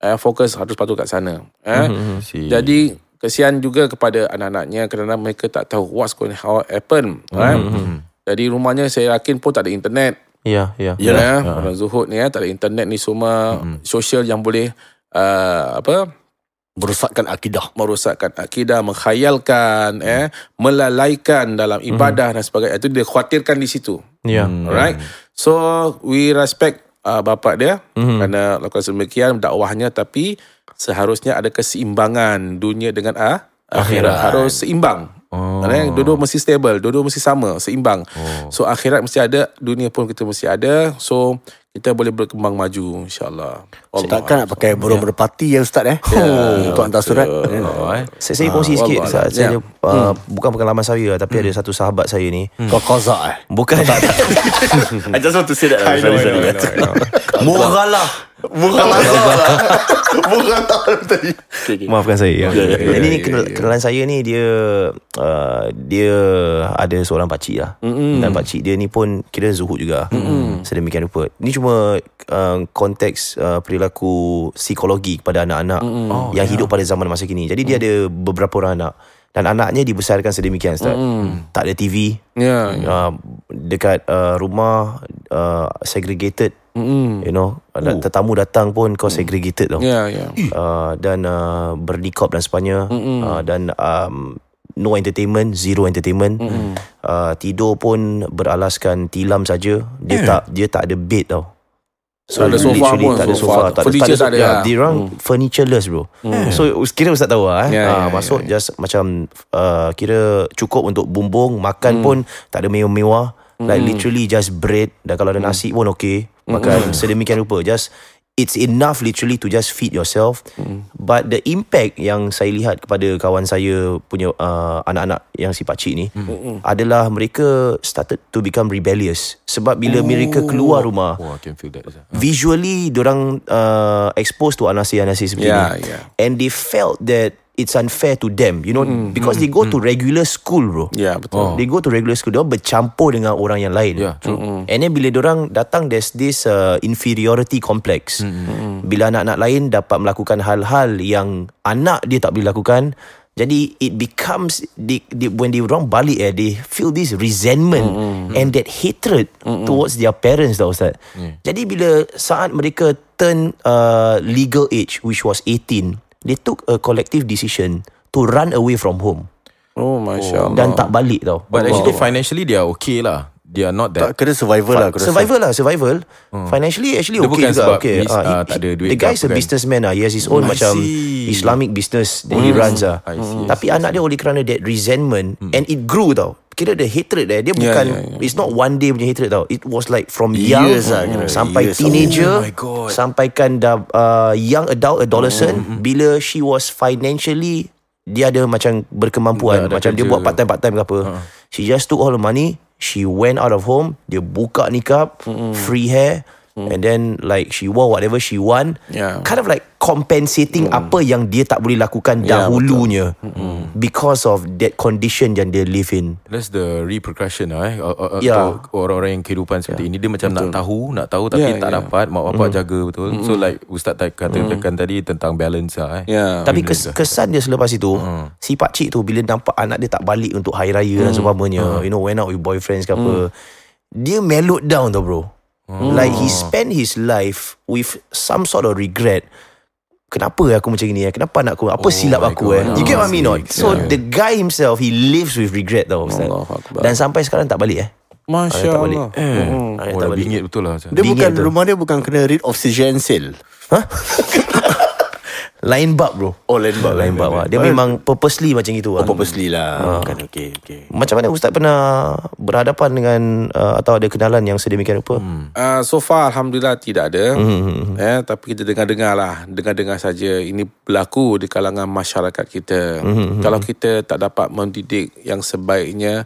Uh, fokus harus patuh kat sana. Uh. Hmm. hmm, hmm. Jadi, kesian juga kepada anak-anaknya kerana mereka tak tahu what's going to happen. Hmm. Uh. Jadi rumahnya saya yakin pun tak ada internet. Ya, ya. Yalah, ya, ya. Ha. orang zuhud ni eh, tak ada internet ni semua mm-hmm. sosial yang boleh uh, apa? merosakkan akidah, merosakkan akidah, mengkhayalkan mm. eh, melalaikan dalam hmm. ibadah mm. dan sebagainya. Itu dia khawatirkan di situ. Ya. Yeah. Hmm. Alright. So we respect uh, bapak dia mm kerana lakukan sebegian dakwahnya tapi seharusnya ada keseimbangan dunia dengan uh, akhirat. Harus seimbang. Oh. Kan? Dua-dua mesti stable, dua-dua mesti sama, seimbang. Oh. So akhirat mesti ada, dunia pun kita mesti ada. So kita boleh berkembang maju insyaallah. Allah. Saya takkan nak pakai burung ya. merpati ya ustaz eh. Yeah. (laughs) Untuk hantar surat. Ya, saya saya kongsi sikit saya yeah. uh, hmm. bukan pengalaman saya tapi hmm. ada satu sahabat saya ni. Hmm. Kau qaza eh? Bukan. (laughs) I just want to say that. (laughs) Muralah. Bukan (laughs) (laughs) Bukan tak tadi Maafkan saya ya. Okay. Ini kenalan saya ni Dia uh, Dia Ada seorang pakcik lah mm-hmm. Dan pakcik dia ni pun Kira zuhud juga mm-hmm. Sedemikian rupa Ni cuma uh, Konteks uh, Perilaku Psikologi kepada anak-anak mm-hmm. oh, Yang yeah. hidup pada zaman masa kini Jadi mm. dia ada Beberapa orang anak dan anaknya dibesarkan sedemikian Mm. Tak ada TV. Yeah. Ya. Uh, dekat uh, rumah uh, segregated Mm-hmm. You know, ada tetamu datang pun kau mm. segregated mm-hmm. tau. Yeah, yeah. Uh, dan uh, bernikop dan sebagainya mm-hmm. uh, dan um, no entertainment, zero entertainment. mm Uh, tidur pun beralaskan tilam saja. Dia yeah. tak dia tak ada bed tau. So ada sofa pun tak ada sofa, tak ada furniture tak ada. Lah. Yeah, dia orang mm. furnitureless bro. Mm. So kira ustaz tahu ah. Eh? Yeah, uh, yeah, masuk yeah, just macam uh, kira cukup untuk bumbung, makan mm. pun tak ada mewah-mewah. Like mm. literally just bread Dan kalau ada mm. nasi mm. pun okay makan mm. sedemikian rupa just it's enough literally to just feed yourself mm. but the impact yang saya lihat kepada kawan saya punya uh, anak-anak yang si pakcik ni mm. adalah mereka started to become rebellious sebab bila Ooh. mereka keluar rumah oh, I can feel that. visually diorang uh, exposed to anasi-anasi seperti yeah, ni yeah. and they felt that it's unfair to them you know mm, because mm, they hmm. go mm. to regular school bro yeah betul oh. they go to regular school they bercampur dengan orang yang lain yeah, true. Mm-hmm. and then bila orang datang there's this uh, inferiority complex mm-hmm. bila anak-anak lain dapat melakukan hal-hal yang anak dia tak boleh lakukan jadi it becomes they, they, when they wrong balik eh they feel this resentment mm-hmm. and that hatred mm-hmm. towards their parents tau ustaz mm. jadi bila saat mereka turn uh, legal age which was 18 they took a collective decision to run away from home. Oh, masya Allah. Dan tak balik tau. But Allah. actually financially they are okay lah. They are not that. Tak kena survival lah. Kena survival lah, survival. Hmm. Financially actually okay juga. okay. Mis, uh, tak ada duit. The guy is a kan. businessman lah. He has his own I macam see. Islamic business that hmm. he runs lah. Tapi anak dia oleh kerana that resentment hmm. and it grew tau kira the hatred there eh. dia ya, bukan yeah, yeah. it's not one day punya hatred tau it was like from years young lah, mm, sampai years. Oh teenager oh my God. dah uh, young adult adolescent oh. bila she was financially dia ada macam berkemampuan dah, macam dia buat part time part time ke apa ha. she just took all the money she went out of home dia buka nikah, mm-hmm. free hair Hmm. And then like she wore whatever she want. Yeah. Kind of like compensating hmm. apa yang dia tak boleh lakukan dahulunya. Yeah, hmm. Because of that condition yang dia live in. That's the repercussion lah eh. Uh, uh, uh, yeah. Orang-orang yang kehidupan seperti yeah. ini. Dia macam betul. nak tahu, nak tahu tapi yeah, tak yeah. dapat. Mak bapak hmm. jaga betul. Hmm. So like Ustaz tak katakan hmm. tadi tentang balance lah eh. Yeah. Tapi kes- lah. kesan dia selepas itu, hmm. si pakcik tu bila nampak anak dia tak balik untuk hari raya hmm. dan sebagainya. Hmm. You know, went out with boyfriends ke hmm. apa. Dia melod down tu bro. Hmm. Like he spend his life with some sort of regret. Kenapa aku macam ni? Kenapa nak aku? Apa oh silap aku? Eh? God. eh? You get what I mean? Not? So yeah. the guy himself, he lives with regret tau. Dan sampai sekarang tak balik eh. Masya Allah. tak Balik. Eh. Oh, tak balik. bingit betul lah. Dia bingit bukan, rumah dia bukan kena read oxygen sale. Hah? (laughs) Lain bab bro Oh lain bab Lain bab lah Dia But memang purposely macam itu lah Oh ah. purposely lah ha. Ah. Kan, okay, okay. Macam mana Ustaz pernah uh, Berhadapan dengan uh, Atau ada kenalan yang sedemikian rupa hmm. uh, So far Alhamdulillah tidak ada hmm, hmm, hmm, hmm. eh, Tapi kita dengar-dengar lah Dengar-dengar saja Ini berlaku di kalangan masyarakat kita hmm. Kalau kita tak dapat mendidik Yang sebaiknya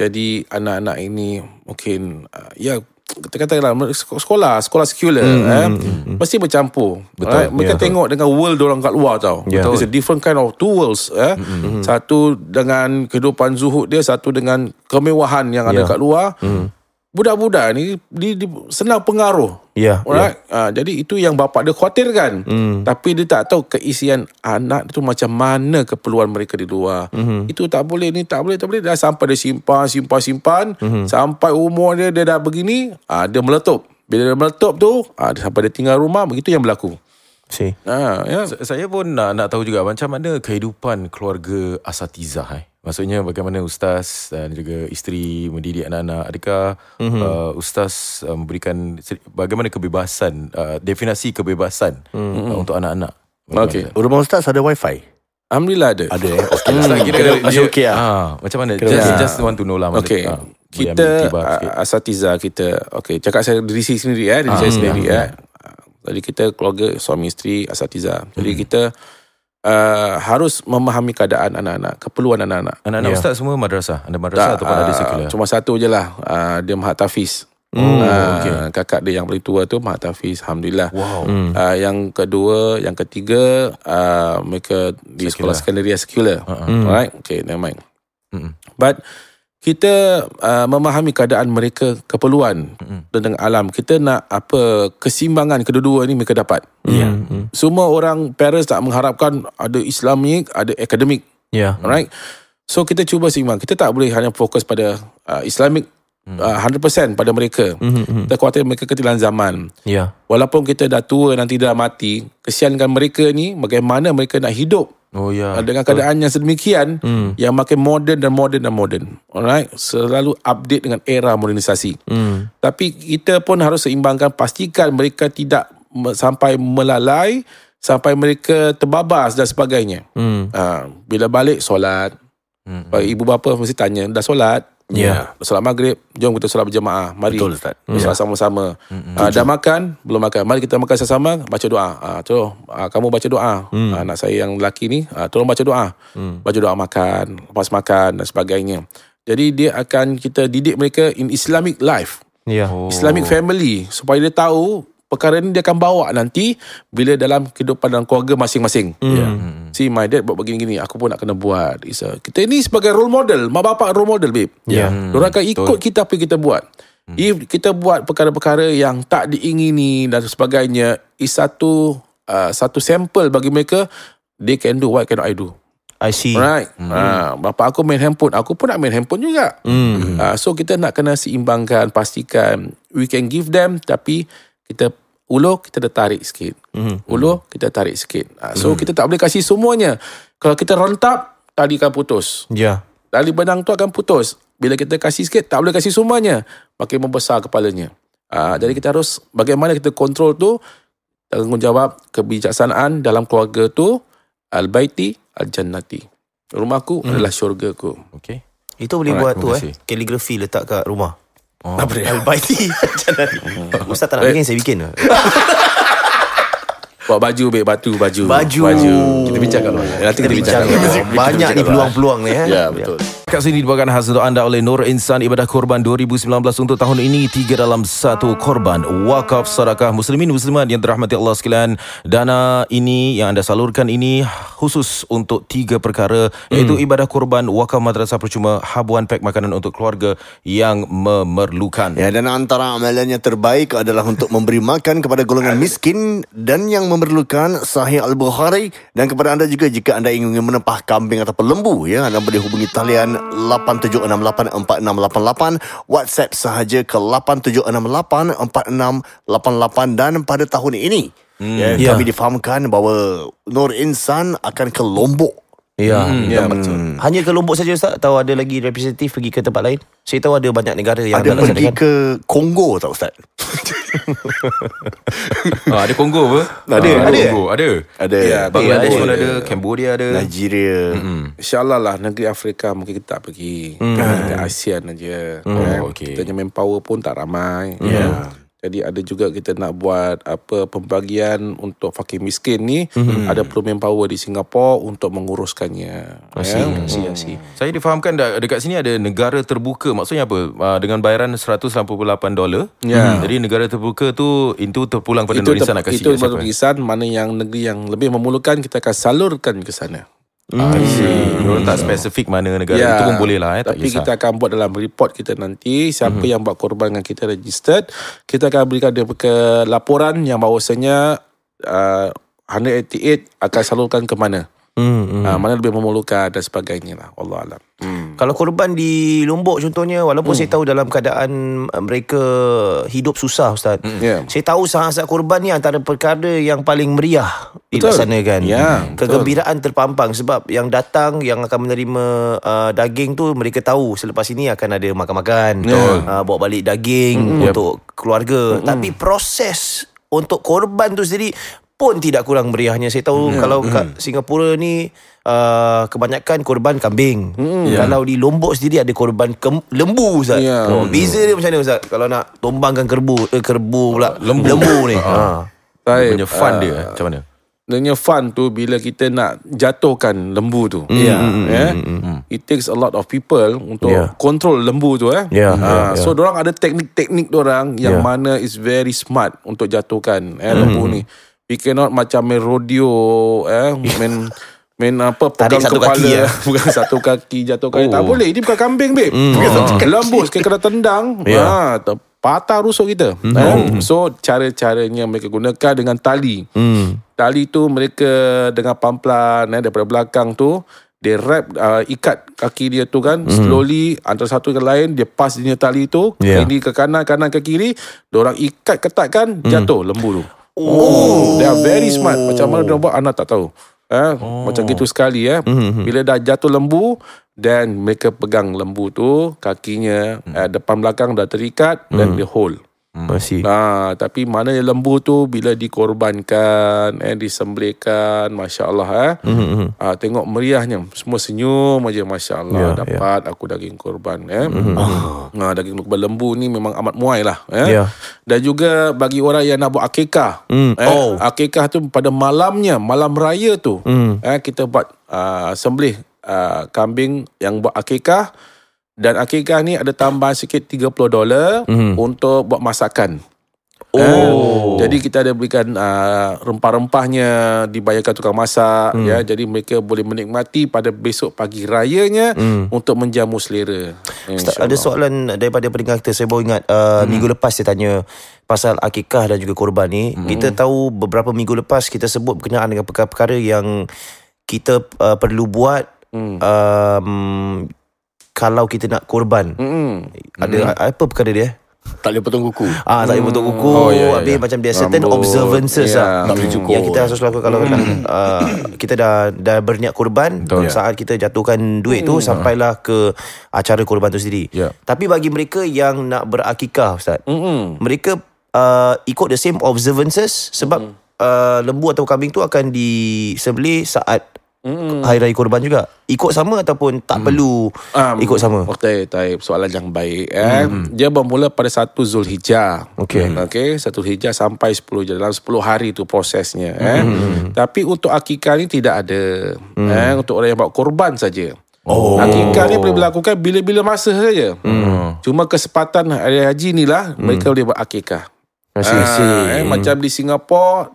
Jadi anak-anak ini Mungkin uh, Ya kita kata lah sekolah sekolah sekular mm, eh, mm, mm, mesti bercampur betul, right? Eh. mereka yeah, ya, tengok dengan world orang kat luar tau yeah. betul. it's a different kind of tools. eh. mm, mm, satu dengan kehidupan zuhud dia satu dengan kemewahan yang yeah. ada ya. kat luar mm budak-budak ni di, di senang pengaruh. Ya. Yeah, yeah. uh, jadi itu yang bapak dia khawatirkan. Mm. Tapi dia tak tahu keisian anak tu macam mana keperluan mereka di luar. Mm-hmm. Itu tak boleh ni tak boleh tak boleh dah sampai dia simpan simpan simpan mm-hmm. sampai umur dia dia dah begini uh, dia meletup. Bila dia meletup tu uh, sampai dia tinggal rumah begitu yang berlaku. Ha, ya. Saya pun nak, nak tahu juga macam mana kehidupan keluarga Asatiza eh. Maksudnya bagaimana ustaz eh, dan juga isteri mendidik anak-anak adakah mm-hmm. uh, ustaz eh, memberikan bagaimana kebebasan uh, definisi kebebasan mm-hmm. uh, untuk anak-anak. Okey, rumah ustaz ada wifi. Alhamdulillah ada. Ada. Okey. Okay. Okay. kira masih okey ah. ah macam mana? Kira- just, yeah. just want to know lah. Okey. Uh, kita uh, asatiza kita. Okey, cakap saya diri saya sendiri eh, diri ah, saya hmm. sendiri Eh. Ya. Jadi kita keluarga suami isteri asatiza. Jadi mm-hmm. kita uh, harus memahami keadaan anak-anak, keperluan anak-anak. Anak-anak yeah. ustaz semua madrasah? Ada madrasah tak, ataupun uh, ada sekular? Cuma satu je lah. Uh, dia Mahat Tafiz. Hmm, uh, okay. Kakak dia yang paling tua tu Mahat Tafiz. Alhamdulillah. Wow. Hmm. Uh, yang kedua, yang ketiga, uh, mereka di sekular. sekolah sekunderia sekular. Ha. Uh-huh. Hmm. Alright? Okay, never mind. Mm-hmm. But kita uh, memahami keadaan mereka keperluan mm-hmm. alam kita nak apa kesimbangan kedua-dua ni mereka dapat mm yeah. mm semua orang parents tak mengharapkan ada islamik ada akademik yeah. right so kita cuba seimbang kita tak boleh hanya fokus pada uh, islamik mm uh, 100% pada mereka mm-hmm. mm-hmm. kita khawatir mereka ketinggalan zaman yeah. walaupun kita dah tua nanti dah mati kesiankan mereka ni bagaimana mereka nak hidup Oh ya. Yeah. Dengan keadaan so, yang sedemikian mm. yang makin moden dan moden dan moden. Alright, selalu update dengan era modernisasi. Mm. Tapi kita pun harus seimbangkan pastikan mereka tidak sampai melalai sampai mereka terbabas dan sebagainya. Mm. Ha, bila balik solat. Mm. Ibu bapa mesti tanya, dah solat? Yeah. Ya. Solat maghrib, jom kita solat berjemaah. Mari Betul, Ustaz. Yeah. Solat sama-sama. Ya. Mm-hmm. Uh, ah, dah makan, belum makan. Mari kita makan sama-sama, baca doa. Uh, ah, tolong, uh, ah, kamu baca doa. Mm. Uh, anak saya yang lelaki ni, uh, tolong baca doa. Mm. Baca doa makan, lepas makan dan sebagainya. Jadi dia akan kita didik mereka in Islamic life. Yeah. Oh. Islamic family. Supaya dia tahu, perkara ni dia akan bawa nanti bila dalam kehidupan dalam keluarga masing-masing. Mm. Hmm. See my dad buat begini-gini aku pun nak kena buat. A, kita ni sebagai role model, mak bapak role model babe. Ya. Yeah. Hmm. Orang akan ikut Betul. kita apa kita buat. Hmm. If kita buat perkara-perkara yang tak diingini dan sebagainya, is satu uh, satu sampel bagi mereka they can do what can I do. I see. Right. Hmm. Ha, ah, bapa aku main handphone, aku pun nak main handphone juga. Hmm. Uh, so kita nak kena seimbangkan, pastikan we can give them tapi kita ulo kita tarik sikit. Mm-hmm. Ulu kita tarik sikit. Ah, so mm-hmm. kita tak boleh kasih semuanya. Kalau kita rentap, tali akan putus. Ya. Yeah. Tali benang tu akan putus. Bila kita kasih sikit, tak boleh kasih semuanya. Makin membesar kepalanya. Uh, jadi kita harus bagaimana kita kontrol tu tanggungjawab kebijaksanaan dalam keluarga tu al-baiti al-jannati. Rumahku mm. adalah syurgaku. Okey. Itu boleh Alright, buat tu eh? kasih. eh. Kaligrafi letak kat rumah. Oh. Al-baiti al-jannati. (laughs) Ustaz tak nak eh. bikin, saya bikin. (laughs) Buat baju baik batu baju. baju. Baju. Kita bincang kalau. Nanti kita, kita bincang. bincang. Banyak ni peluang-peluang ni eh. Ya, betul. Ya. Podcast ini dibawakan hasil untuk anda oleh Nur Insan Ibadah Korban 2019 untuk tahun ini tiga dalam satu korban wakaf Sarakah muslimin muslimat yang terahmati Allah sekalian. Dana ini yang anda salurkan ini khusus untuk tiga perkara hmm. iaitu ibadah korban, wakaf madrasah percuma, habuan pek makanan untuk keluarga yang memerlukan. Ya dan antara amalan yang terbaik adalah untuk memberi makan kepada golongan miskin dan yang memerlukan sahih Al-Bukhari dan kepada anda juga jika anda ingin menempah kambing atau lembu ya anda boleh hubungi talian 8768688 WhatsApp sahaja ke 8768688 dan pada tahun ini hmm. yeah. Ya. kami difahamkan bahawa Nur Insan akan ke Lombok Ya, hmm, hmm, ya betul. Hmm. Hanya ke Lombok saja Ustaz atau ada lagi representatif pergi ke tempat lain? Saya tahu ada banyak negara yang ada. pergi kan? ke Kongo tak Ustaz? (laughs) ah, ada Kongo apa? Ada, ah, ada, ada. Kongo, ada. Ada. Ya, Bangladesh pun ada. ada, Cambodia ada. Nigeria. Mm-hmm. InsyaAllah lah negeri Afrika mungkin kita tak pergi. Mm. Kita ASEAN aja. Mm. Oh, okay. Kita punya manpower pun tak ramai. Hmm. Ya. Yeah. Mm. Jadi ada juga kita nak buat apa pembagian untuk fakir miskin ni hmm ada perlu manpower di Singapura untuk menguruskannya. Asyik, yeah. asyik, asyik. Saya difahamkan dekat sini ada negara terbuka. Maksudnya apa? Ah, dengan bayaran 188 dolar. Yeah. Hmm. Jadi negara terbuka tu itu terpulang pada Nurisan nak kasih. Itu Nurisan mana yang negeri yang lebih memerlukan kita akan salurkan ke sana. Mm. I see. Mm. tak spesifik mana negara yeah. itu pun boleh lah eh, tapi kita akan buat dalam report kita nanti siapa mm-hmm. yang buat korban dengan kita registered kita akan berikan dia ke laporan yang bahawasanya uh, 188 akan salurkan ke mana Hmm, hmm. Uh, mana lebih memerlukan dan sebagainya lah. Allah alam. Hmm. Kalau korban di Lombok contohnya, walaupun hmm. saya tahu dalam keadaan uh, mereka hidup susah Ustaz. Hmm. Yeah. Saya tahu sangat-sangat korban ni antara perkara yang paling meriah di dilaksanakan. Yeah, ya, hmm. Kegembiraan betul. terpampang sebab yang datang, yang akan menerima uh, daging tu, mereka tahu selepas ini akan ada makan-makan. Yeah. Ya. Uh, bawa balik daging hmm. untuk yep. keluarga. Hmm. Tapi proses untuk korban tu sendiri pun tidak kurang meriahnya. Saya tahu mm. kalau mm. Singapura ni uh, kebanyakan korban kambing. Mm. Yeah. Kalau di Lombok sendiri ada korban lembu Ustaz. Yeah. Oh, hmm. beza dia macam mana Ustaz? Kalau nak tombangkan kerbu eh, kerbu pula lembu, lembu ni. Ah. ha. Punya fun uh, dia eh, macam mana? Sebenarnya fun tu bila kita nak jatuhkan lembu tu. Mm, yeah. Hmm, mm, yeah. Mm, hmm, It takes a lot of people untuk ya. control lembu tu. Eh. Yeah, ya, uh, ya, yeah, so, yeah. orang ada teknik-teknik orang yang yeah. mana is very smart untuk jatuhkan eh, lembu mm. ni. We cannot macam main rodeo eh, main (laughs) main apa pegang satu kepala kaki, ya. bukan (laughs) satu kaki jatuh kaki oh. tak boleh ini bukan kambing babe mm. bukan satu kaki lambus kena, kena tendang yeah. ha, patah rusuk kita mm. eh? Hmm. so cara-caranya mereka gunakan dengan tali mm. tali tu mereka dengan pamplan, eh, daripada belakang tu dia wrap uh, ikat kaki dia tu kan mm. slowly antara satu ke lain dia pas dia tali tu yeah. kiri ke kanan kanan ke kiri orang ikat ketat kan mm. jatuh lembu tu Oh. oh, they are very smart. Oh. Macam mana dia buat anak tak tahu. Eh, oh. macam gitu sekali eh. Mm-hmm. Bila dah jatuh lembu dan mereka pegang lembu tu, kakinya mm. eh, depan belakang dah terikat mm. dan dia hold. Masih. Hmm. Ha, tapi mana yang lembu tu bila dikorbankan eh disembelihkan masya-Allah eh. Mm-hmm. Ha, tengok meriahnya semua senyum aja masya-Allah yeah, ya. dapat yeah. aku daging korban eh. Mm-hmm. Ha, daging korban lembu ni memang amat muai lah eh. Yeah. Dan juga bagi orang yang nak buat akikah mm. eh oh. akikah tu pada malamnya malam raya tu mm. eh kita buat uh, sembelih uh, kambing yang buat akikah dan akikah ni ada tambah sikit 30 dolar mm. untuk buat masakan. Oh. Uh, jadi kita ada berikan uh, rempah-rempahnya dibayarkan tukang masak mm. ya. Jadi mereka boleh menikmati pada besok pagi rayanya mm. untuk menjamu selera. Eh, Ustaz, ada soalan daripada pendengar kita. Saya baru ingat uh, mm. minggu lepas saya tanya pasal akikah dan juga korban ni. Mm. Kita tahu beberapa minggu lepas kita sebut berkenaan dengan perkara-perkara yang kita uh, perlu buat Hmm. Um, kalau kita nak korban mm-hmm. ada mm-hmm. apa perkara dia eh? tak boleh potong kuku ah tak boleh potong kuku oh, yeah, ya, habis yeah. macam dia Rambut. certain observances yeah. lah tak cukup. kita harus lakukan kalau mm-hmm. uh, kita dah dah berniat kurban, Betul. Ya. saat kita jatuhkan duit mm tu sampailah ke acara kurban tu sendiri yeah. tapi bagi mereka yang nak berakikah ustaz mm-hmm. mereka uh, ikut the same observances sebab mm Uh, lembu atau kambing tu akan disembelih saat Mm. Hari Raya Korban juga Ikut sama ataupun Tak mm. perlu um, Ikut sama Okay type. Soalan yang baik eh? mm. Dia bermula pada Satu Zulhijjah Okay mm. Okay Satu Hijjah sampai Sepuluh Dalam sepuluh hari tu Prosesnya eh? mm. Tapi untuk akikah ini Tidak ada mm. eh? Untuk orang yang Bawa korban saja. Oh. Akikah ini boleh berlakukan Bila-bila masa saja. Mm. Cuma kesempatan Hari Haji inilah lah mm. Mereka boleh buat akikah Ah, eh, macam di Singapura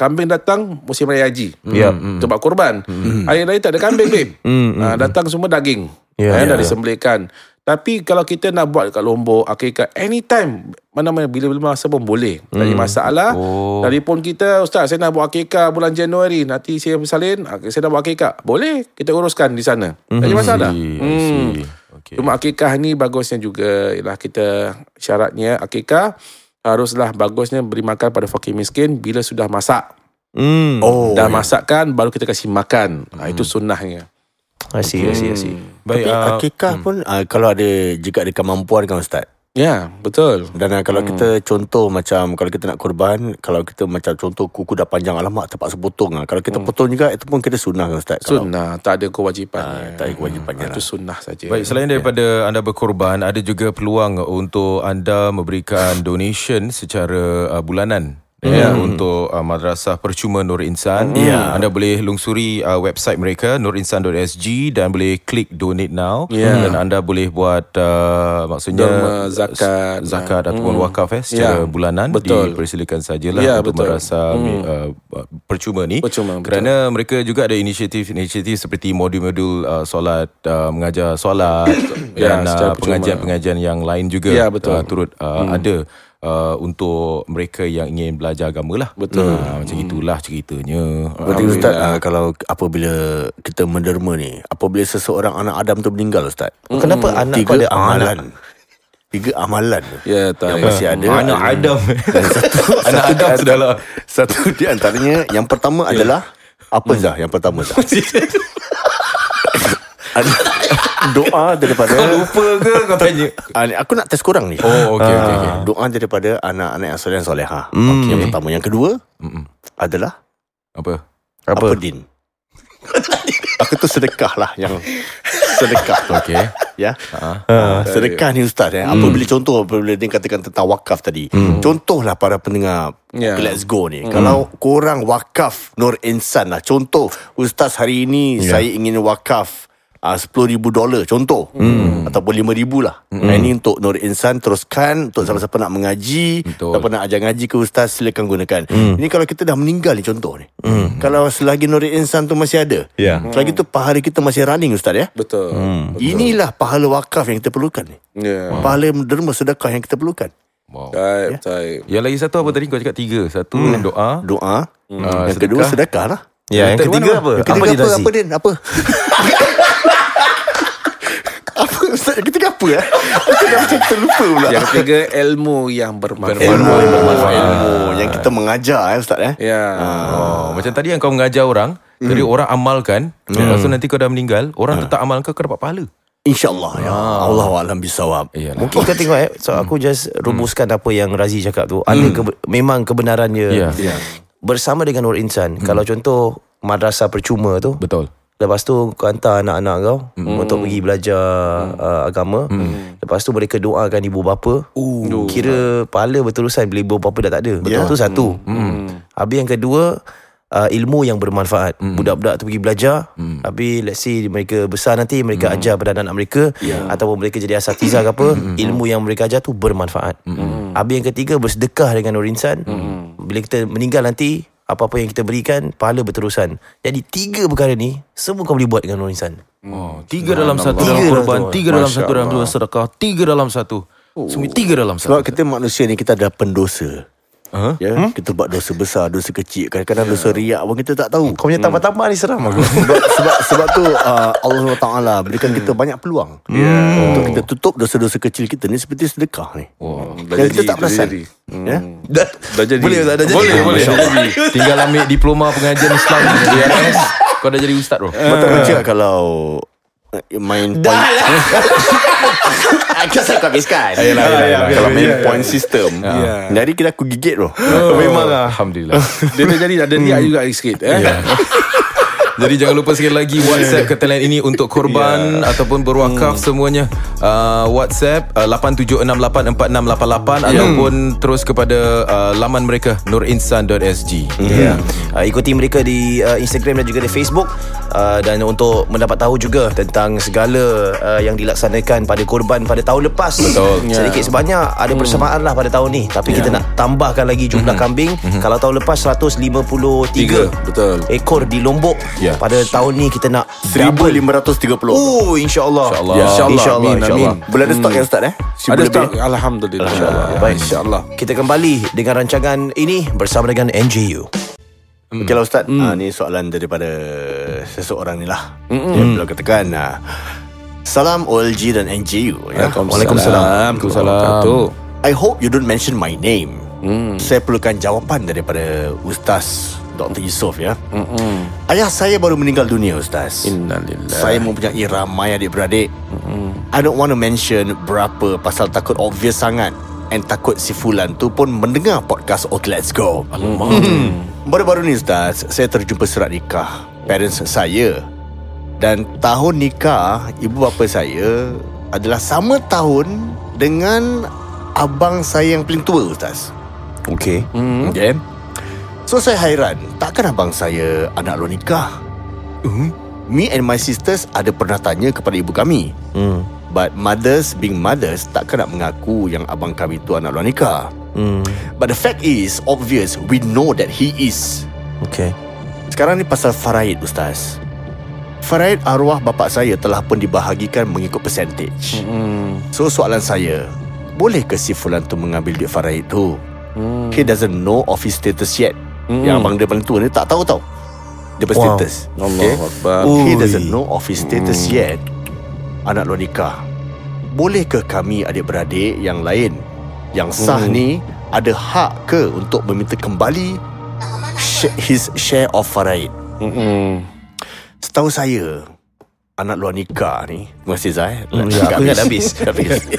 kambing datang musim raya haji. Hmm. Ya. Mm. Sebab korban. Mm. Hari raya tak ada kambing, babe. (coughs) Mm. Uh, datang semua daging. Ya. Yeah, yeah, dah ya. disembelihkan. Yeah. Tapi kalau kita nak buat dekat Lombok, akhirnya anytime, mana-mana, bila-bila masa pun boleh. Tak mm. masalah. Oh. Daripun kita, Ustaz, saya nak buat akikah bulan Januari, nanti saya bersalin, ah, saya nak buat akikah. Boleh, kita uruskan di sana. Tak mm. masalah. Hmm. Okay. Cuma akikah ni bagusnya juga, ialah kita syaratnya akikah, haruslah bagusnya beri makan pada fakir miskin bila sudah masak. Hmm. Oh. Dah ya. masakkan baru kita kasih makan. Ah, hmm. itu sunnahnya. Asyik, asyik, asyik. Baik, Tapi uh, akikah hmm. pun uh, kalau ada jika ada kemampuan kan Ustaz? Ya yeah, betul Dan eh, kalau hmm. kita contoh macam Kalau kita nak korban Kalau kita macam contoh Kuku dah panjang Alamak terpaksa potong lah. Kalau kita hmm. potong juga Itu pun kita sunnah kan Ustaz Sunnah kalau, Tak ada kewajipan uh, Tak ada kewajipan hmm. Ah, itu lah. sunnah saja Baik selain ya. daripada Anda berkorban Ada juga peluang Untuk anda memberikan donation Secara uh, bulanan Ya, eh, untuk uh, madrasah percuma Nur Insan. Mm. Yeah. Anda boleh lungsuri uh, website mereka nurinsan.sg dan boleh klik donate now yeah. dan anda boleh buat uh, maksudnya Derma zakat zakat nah. ataupun mm. wakaf eh, secara yeah. bulanan betul. dipersilakan sajalah yeah, untuk madrasah mm. uh, percuma ni. Percuma, Kerana betul. mereka juga ada inisiatif-inisiatif seperti modul-modul uh, solat uh, mengajar solat (coughs) ya, dan yeah, uh, pengajian-pengajian yang lain juga yeah, betul. Uh, turut uh, mm. ada uh, untuk mereka yang ingin belajar agama lah. Betul. Uh, hmm. Macam itulah ceritanya. Berarti Ustaz, uh, kalau apabila kita menderma ni, apabila seseorang anak Adam tu meninggal Ustaz. Hmm. Kenapa hmm. anak kau ada amalan? Tiga amalan ya, tak, Yang ya. ada hmm. (laughs) Anak Adam satu, Anak satu Adam sudah lah. Satu di antaranya Yang pertama (laughs) ya. adalah Apa hmm. Zah yang pertama Zah (laughs) doa daripada Kau lupa ke kau tanya uh, Aku nak test korang ni Oh okay, okay, okay. Ah. Doa daripada anak-anak yang soleh soleha mm. okay, Yang pertama Yang kedua Mm-mm. Adalah Apa? Apa? Apa din? (laughs) aku tu sedekah lah yang (laughs) Sedekah tu Ya yeah. uh, ah, Sedekah ni Ustaz ya. Apa mm. boleh contoh Apabila dia katakan tentang wakaf tadi mm. lah para pendengar yeah. Let's go ni mm. Kalau korang wakaf Nur Insan lah Contoh Ustaz hari ini yeah. Saya ingin wakaf uh, ribu dolar contoh hmm. ataupun ribu lah hmm. ini untuk Nur Insan teruskan untuk hmm. siapa-siapa nak mengaji siapa nak ajar ngaji ke ustaz silakan gunakan hmm. ini kalau kita dah meninggal ni contoh ni hmm. kalau selagi Nur Insan tu masih ada yeah. hmm. selagi tu pahala kita masih running ustaz ya betul, hmm. inilah pahala wakaf yang kita perlukan ni yeah. pahala derma sedekah yang kita perlukan Wow. Taip, ya? taip. Yang lagi satu apa tadi kau cakap tiga Satu hmm. doa Doa hmm. Yang ah, kedua sedekah lah Ya, yang, ketiga apa? apa, apa, apa, apa, apa, (laughs) apa, apa Ustaz ketiga apa eh? Kita dah macam terlupa pula Yang ketiga ilmu yang bermanfaat Ilmu yang bermanfaat Ilmu yang kita mengajar eh Ustaz eh Ya ah. oh, Macam tadi yang kau mengajar orang mm. Jadi orang amalkan mm. Lepas tu nanti kau dah meninggal Orang mm. tetap amalkan kau dapat pahala InsyaAllah ya. Ah. Allah alam bisawab Iyalah. Mungkin kita tengok eh So aku just hmm. rumuskan mm. apa yang Razi cakap tu Ada mm. ke- memang kebenarannya yeah. Yeah. Bersama dengan orang Insan mm. Kalau contoh Madrasah percuma tu Betul Lepas tu kau hantar anak-anak kau mm. untuk pergi belajar mm. uh, agama. Mm. Lepas tu mereka doakan ibu bapa. Ooh. Kira pahala berterusan bila ibu bapa dah tak ada. Ya. Betul yeah. tu satu. Mm. mm. Habis yang kedua, uh, ilmu yang bermanfaat. Mm. Budak-budak tu pergi belajar. Mm. Habis let's say mereka besar nanti, mereka mm. ajar pada anak-anak mereka. Yeah. Ataupun mereka jadi asatiza ke apa. Mm. Ilmu yang mereka ajar tu bermanfaat. Mm. Habis yang ketiga, bersedekah dengan orang insan. Mm. Bila kita meninggal nanti, apa-apa yang kita berikan pahala berterusan. Jadi tiga perkara ni semua kau boleh buat dengan nur insan. Hmm. Oh, tiga dalam satu dalam korban, tiga dalam satu dalam dua sedekah, tiga dalam satu. Oh. Semua tiga dalam satu. Sebab kita manusia ni kita ada pendosa. Huh? Ya, hmm? kita buat dosa besar, dosa kecil. Kadang-kadang yeah. dosa riak pun kita tak tahu. Kau punya hmm. tambah-tambah hmm. ni seram aku. (laughs) sebab, sebab sebab tu uh, Allah Taala berikan kita banyak peluang. Yeah. Ya. Oh. Untuk oh. kita tutup dosa-dosa kecil kita ni seperti sedekah ni. Wah, wow. kita tak perasan. Hmm. Ya. Dah, dah jadi. Boleh dah, dah Boleh, boleh. (laughs) Tinggal ambil diploma pengajian Islam di RS. Kau dah jadi ustaz tu. Uh. Betul ah. kalau eh, main point. Lah. (laughs) Macam ah, saya habiskan Ayolah, ah, ayolah, ah, ayolah, ya, ayolah. Kalau main point system yeah. Ya. Jadi kita aku gigit tu Memang oh. lah Alhamdulillah Dia jadi ada hmm. niat juga sikit eh? Ya. (laughs) Jadi jangan lupa sekali lagi WhatsApp ke talent ini untuk korban yeah. ataupun berwakaf hmm. semuanya. Uh, WhatsApp uh, 87684688 hmm. ataupun terus kepada uh, laman mereka nurinsan.sg. Hmm. Yeah. Uh, ikuti mereka di uh, Instagram dan juga di Facebook uh, dan untuk mendapat tahu juga tentang segala uh, yang dilaksanakan pada korban pada tahun lepas. Betul. Yeah. Sedikit sebanyak ada mm. persamaan lah pada tahun ni tapi yeah. kita nak tambahkan lagi jumlah mm-hmm. kambing. Mm-hmm. Kalau tahun lepas 153 Tiga. betul. Ekor di Lombok. Yeah yeah. Pada tahun ni kita nak 1530 Oh insyaAllah InsyaAllah yeah. insya InsyaAllah Amin, insya Amin. Belum ada stock hmm. yang start eh Sibu Ada lebih. stock Alhamdulillah insya Allah. Baik InsyaAllah Kita kembali dengan rancangan ini Bersama dengan NJU Mm. Okay lah Ustaz mm. uh, Ni soalan daripada Seseorang ni lah Mm-mm. Dia pula katakan uh, Salam OLG dan NGU ya? Waalaikumsalam Waalaikumsalam I hope you don't mention my name mm. Saya perlukan jawapan daripada Ustaz Dr. Yusof ya Mm-mm. Ayah saya baru meninggal dunia Ustaz Innalillah Saya mempunyai ramai adik-beradik Mm-mm. I don't want to mention berapa Pasal takut obvious sangat And takut si Fulan tu pun mendengar podcast Oh Let's Go hmm. Baru-baru ni Ustaz Saya terjumpa surat nikah Parents saya Dan tahun nikah Ibu bapa saya Adalah sama tahun Dengan Abang saya yang paling tua Ustaz Okay mm-hmm. Okay So saya hairan, takkan abang saya anak lo nikah? Hmm? Me and my sisters ada pernah tanya kepada ibu kami. Hmm. But mothers being mothers takkan nak mengaku yang abang kami tu anak lo nikah. Hmm. But the fact is obvious we know that he is. Okay. Sekarang ni pasal Faraid Ustaz. Faraid arwah bapa saya telah pun dibahagikan mengikut percentage. Hmm. So soalan saya, boleh ke si fulan tu mengambil duit Faraid tu? Hmm. He doesn't know of his status yet hmm. Yang abang dia paling tua ni Tak tahu tau Dia punya wow. status Allah okay. He doesn't know of his status hmm. yet Anak luar nikah Bolehkah kami adik-beradik yang lain Yang sah hmm. ni Ada hak ke untuk meminta kembali His share of faraid hmm. Setahu saya Anak luar nikah ni Masih Zai Dah mm, ya, habis Dah habis (laughs)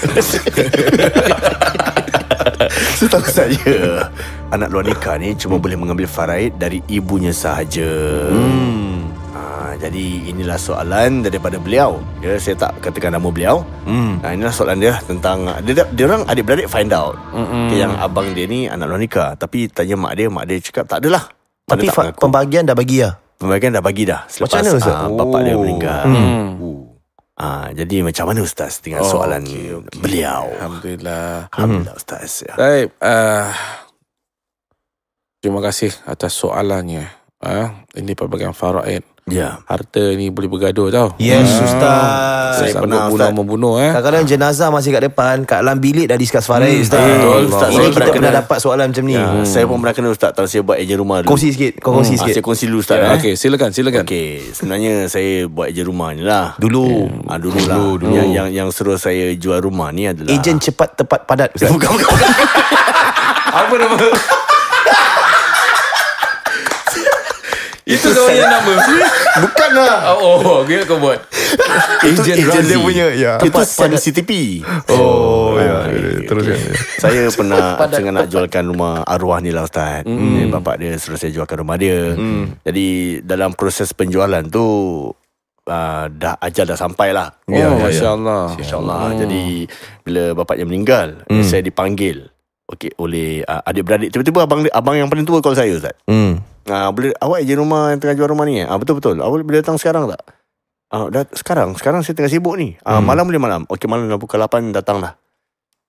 (laughs) Setahu saya Anak luar nikah ni Cuma boleh mengambil faraid Dari ibunya sahaja Hmm ah, jadi inilah soalan daripada beliau. Ya, saya tak katakan nama beliau. Hmm. Nah, inilah soalan dia tentang dia, dia orang adik-beradik find out. hmm Okay, yang abang dia ni anak luar nikah, tapi tanya mak dia, mak dia cakap tak adalah. Tapi tak fa- dah bagi ya. Lah. Pembagian dah bagi dah selepas Macam mana, uh, bapak dia oh. meninggal. Hmm. Uh. Ha, jadi macam mana Ustaz dengan oh, soalan okay, okay. beliau? Alhamdulillah. Hmm. Alhamdulillah Ustaz. Ya. Baik. Uh, terima kasih atas soalannya. Uh, ini pelbagai faraid. Yeah. Harta ni boleh bergaduh tau Yes hmm. Ustaz Saya Sama pernah bunuh membunuh eh Kadang-kadang jenazah masih kat depan Kat dalam bilik dah discuss Farah hmm. Eh, Ustaz, Ini kita pernah, pernah dapat soalan macam ni yeah. hmm. Saya pun pernah kena Ustaz Tak saya buat ejen rumah dulu Kongsi sikit Kau kongsi hmm. Ah, sikit Saya kongsi dulu Ustaz yeah. eh. Okay silakan silakan Okay sebenarnya saya buat ejen rumah ni lah Dulu yeah. Eh, ha, Dulu lah dulu. Yang, yang, yang suruh saya jual rumah ni adalah Ejen cepat tepat padat Ustaz bukan bukan (laughs) Apa nama Itu kau punya nama Bukan lah Oh Kau oh, okay, oh, kau buat Agent Razi Agent dia punya ya. Tepat Itu pada CTP Oh, ya, oh ya, ya, ya, ya Teruskan okay. Saya pernah Tengah nak jualkan rumah Arwah ni lah Ustaz mm. Mm. Bapak dia Suruh saya jualkan rumah dia mm. Jadi Dalam proses penjualan tu uh, Dah ajal dah sampai lah Oh ya, ya, Masya Allah ya. Masya Allah mm. Hmm. Jadi Bila bapaknya meninggal mm. Saya dipanggil Okay, oleh uh, ah, adik beradik tiba-tiba abang abang yang paling tua kalau saya ustaz. Hmm. Ah boleh awak je rumah yang tengah jual rumah ni eh? Ah betul betul. Awak boleh datang sekarang tak? Ah ha, dah sekarang. Sekarang saya tengah sibuk ni. Ah hmm. malam boleh malam. Okey malam dah pukul 8 datanglah.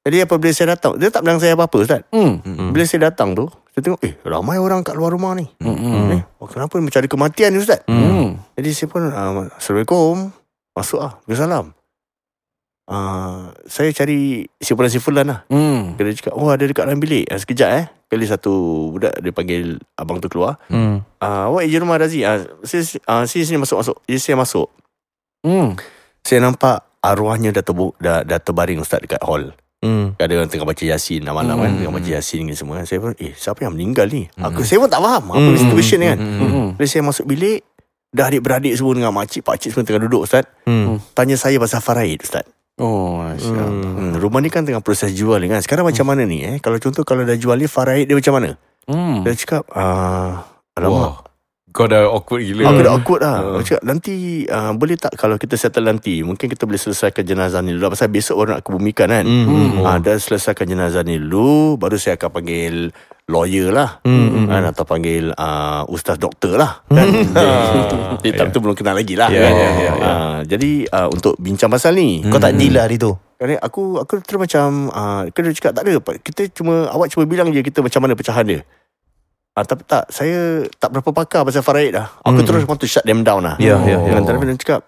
Jadi apa apabila saya datang, dia tak bilang saya apa-apa Ustaz. Hmm. hmm. Bila saya datang tu, saya tengok eh ramai orang kat luar rumah ni. Hmm. hmm. Eh, oh, kenapa mencari kematian ni Ustaz? Hmm. Jadi saya pun ah, Assalamualaikum. Masuk ah. Salam uh, Saya cari Simpulan-simpulan lah hmm. Dia cakap Oh ada dekat dalam bilik uh, Sekejap eh Kali satu budak Dia panggil Abang tu keluar hmm. uh, Awak ejen rumah Razi uh, Sini sini masuk-masuk Sini saya masuk hmm. Saya nampak Arwahnya dah, terbu- dah, dah terbaring Ustaz dekat hall Hmm. Ada orang tengah baca Yasin Nama-nama hmm. kan Tengah baca Yasin ni semua kan. Saya pun Eh siapa yang meninggal ni hmm. Aku Saya pun tak faham Apa hmm. situation ni kan hmm. Hmm. hmm. Bila saya masuk bilik Dah adik-beradik semua Dengan makcik Pakcik semua tengah duduk Ustaz hmm. Tanya saya pasal Faraid Ustaz Oh, hmm. Hmm, rumah ni kan tengah proses jual ni kan. Sekarang macam mana ni eh? Kalau contoh kalau dah jual ni Farahid dia macam mana? Hmm. Dia cakap uh, Alamak Wah. Kau dah awkward gila Aku dah awkward lah uh. cakap, Nanti uh, Boleh tak Kalau kita settle nanti Mungkin kita boleh selesaikan jenazah ni dulu Pasal besok orang nak kebumikan kan mm-hmm. uh, ah, Dan selesaikan jenazah ni dulu Baru saya akan panggil lawyer lah mm, kan, mm, atau panggil uh, ustaz doktor lah kan tetap hmm. (laughs) (laughs) yeah. tu belum kenal lagi lah yeah, kan? yeah, yeah, yeah. Uh, jadi uh, untuk bincang pasal ni mm. kau tak deal lah hari tu kan, aku aku terus macam uh, kena cakap tak ada kita cuma awak cuma bilang je kita macam mana pecahan dia Ah, tapi tak, saya tak berapa pakar pasal Farid lah. Aku mm. terus want to shut them down lah. Ya, yeah, ya. Yeah, yeah. Kan, tapi dia cakap,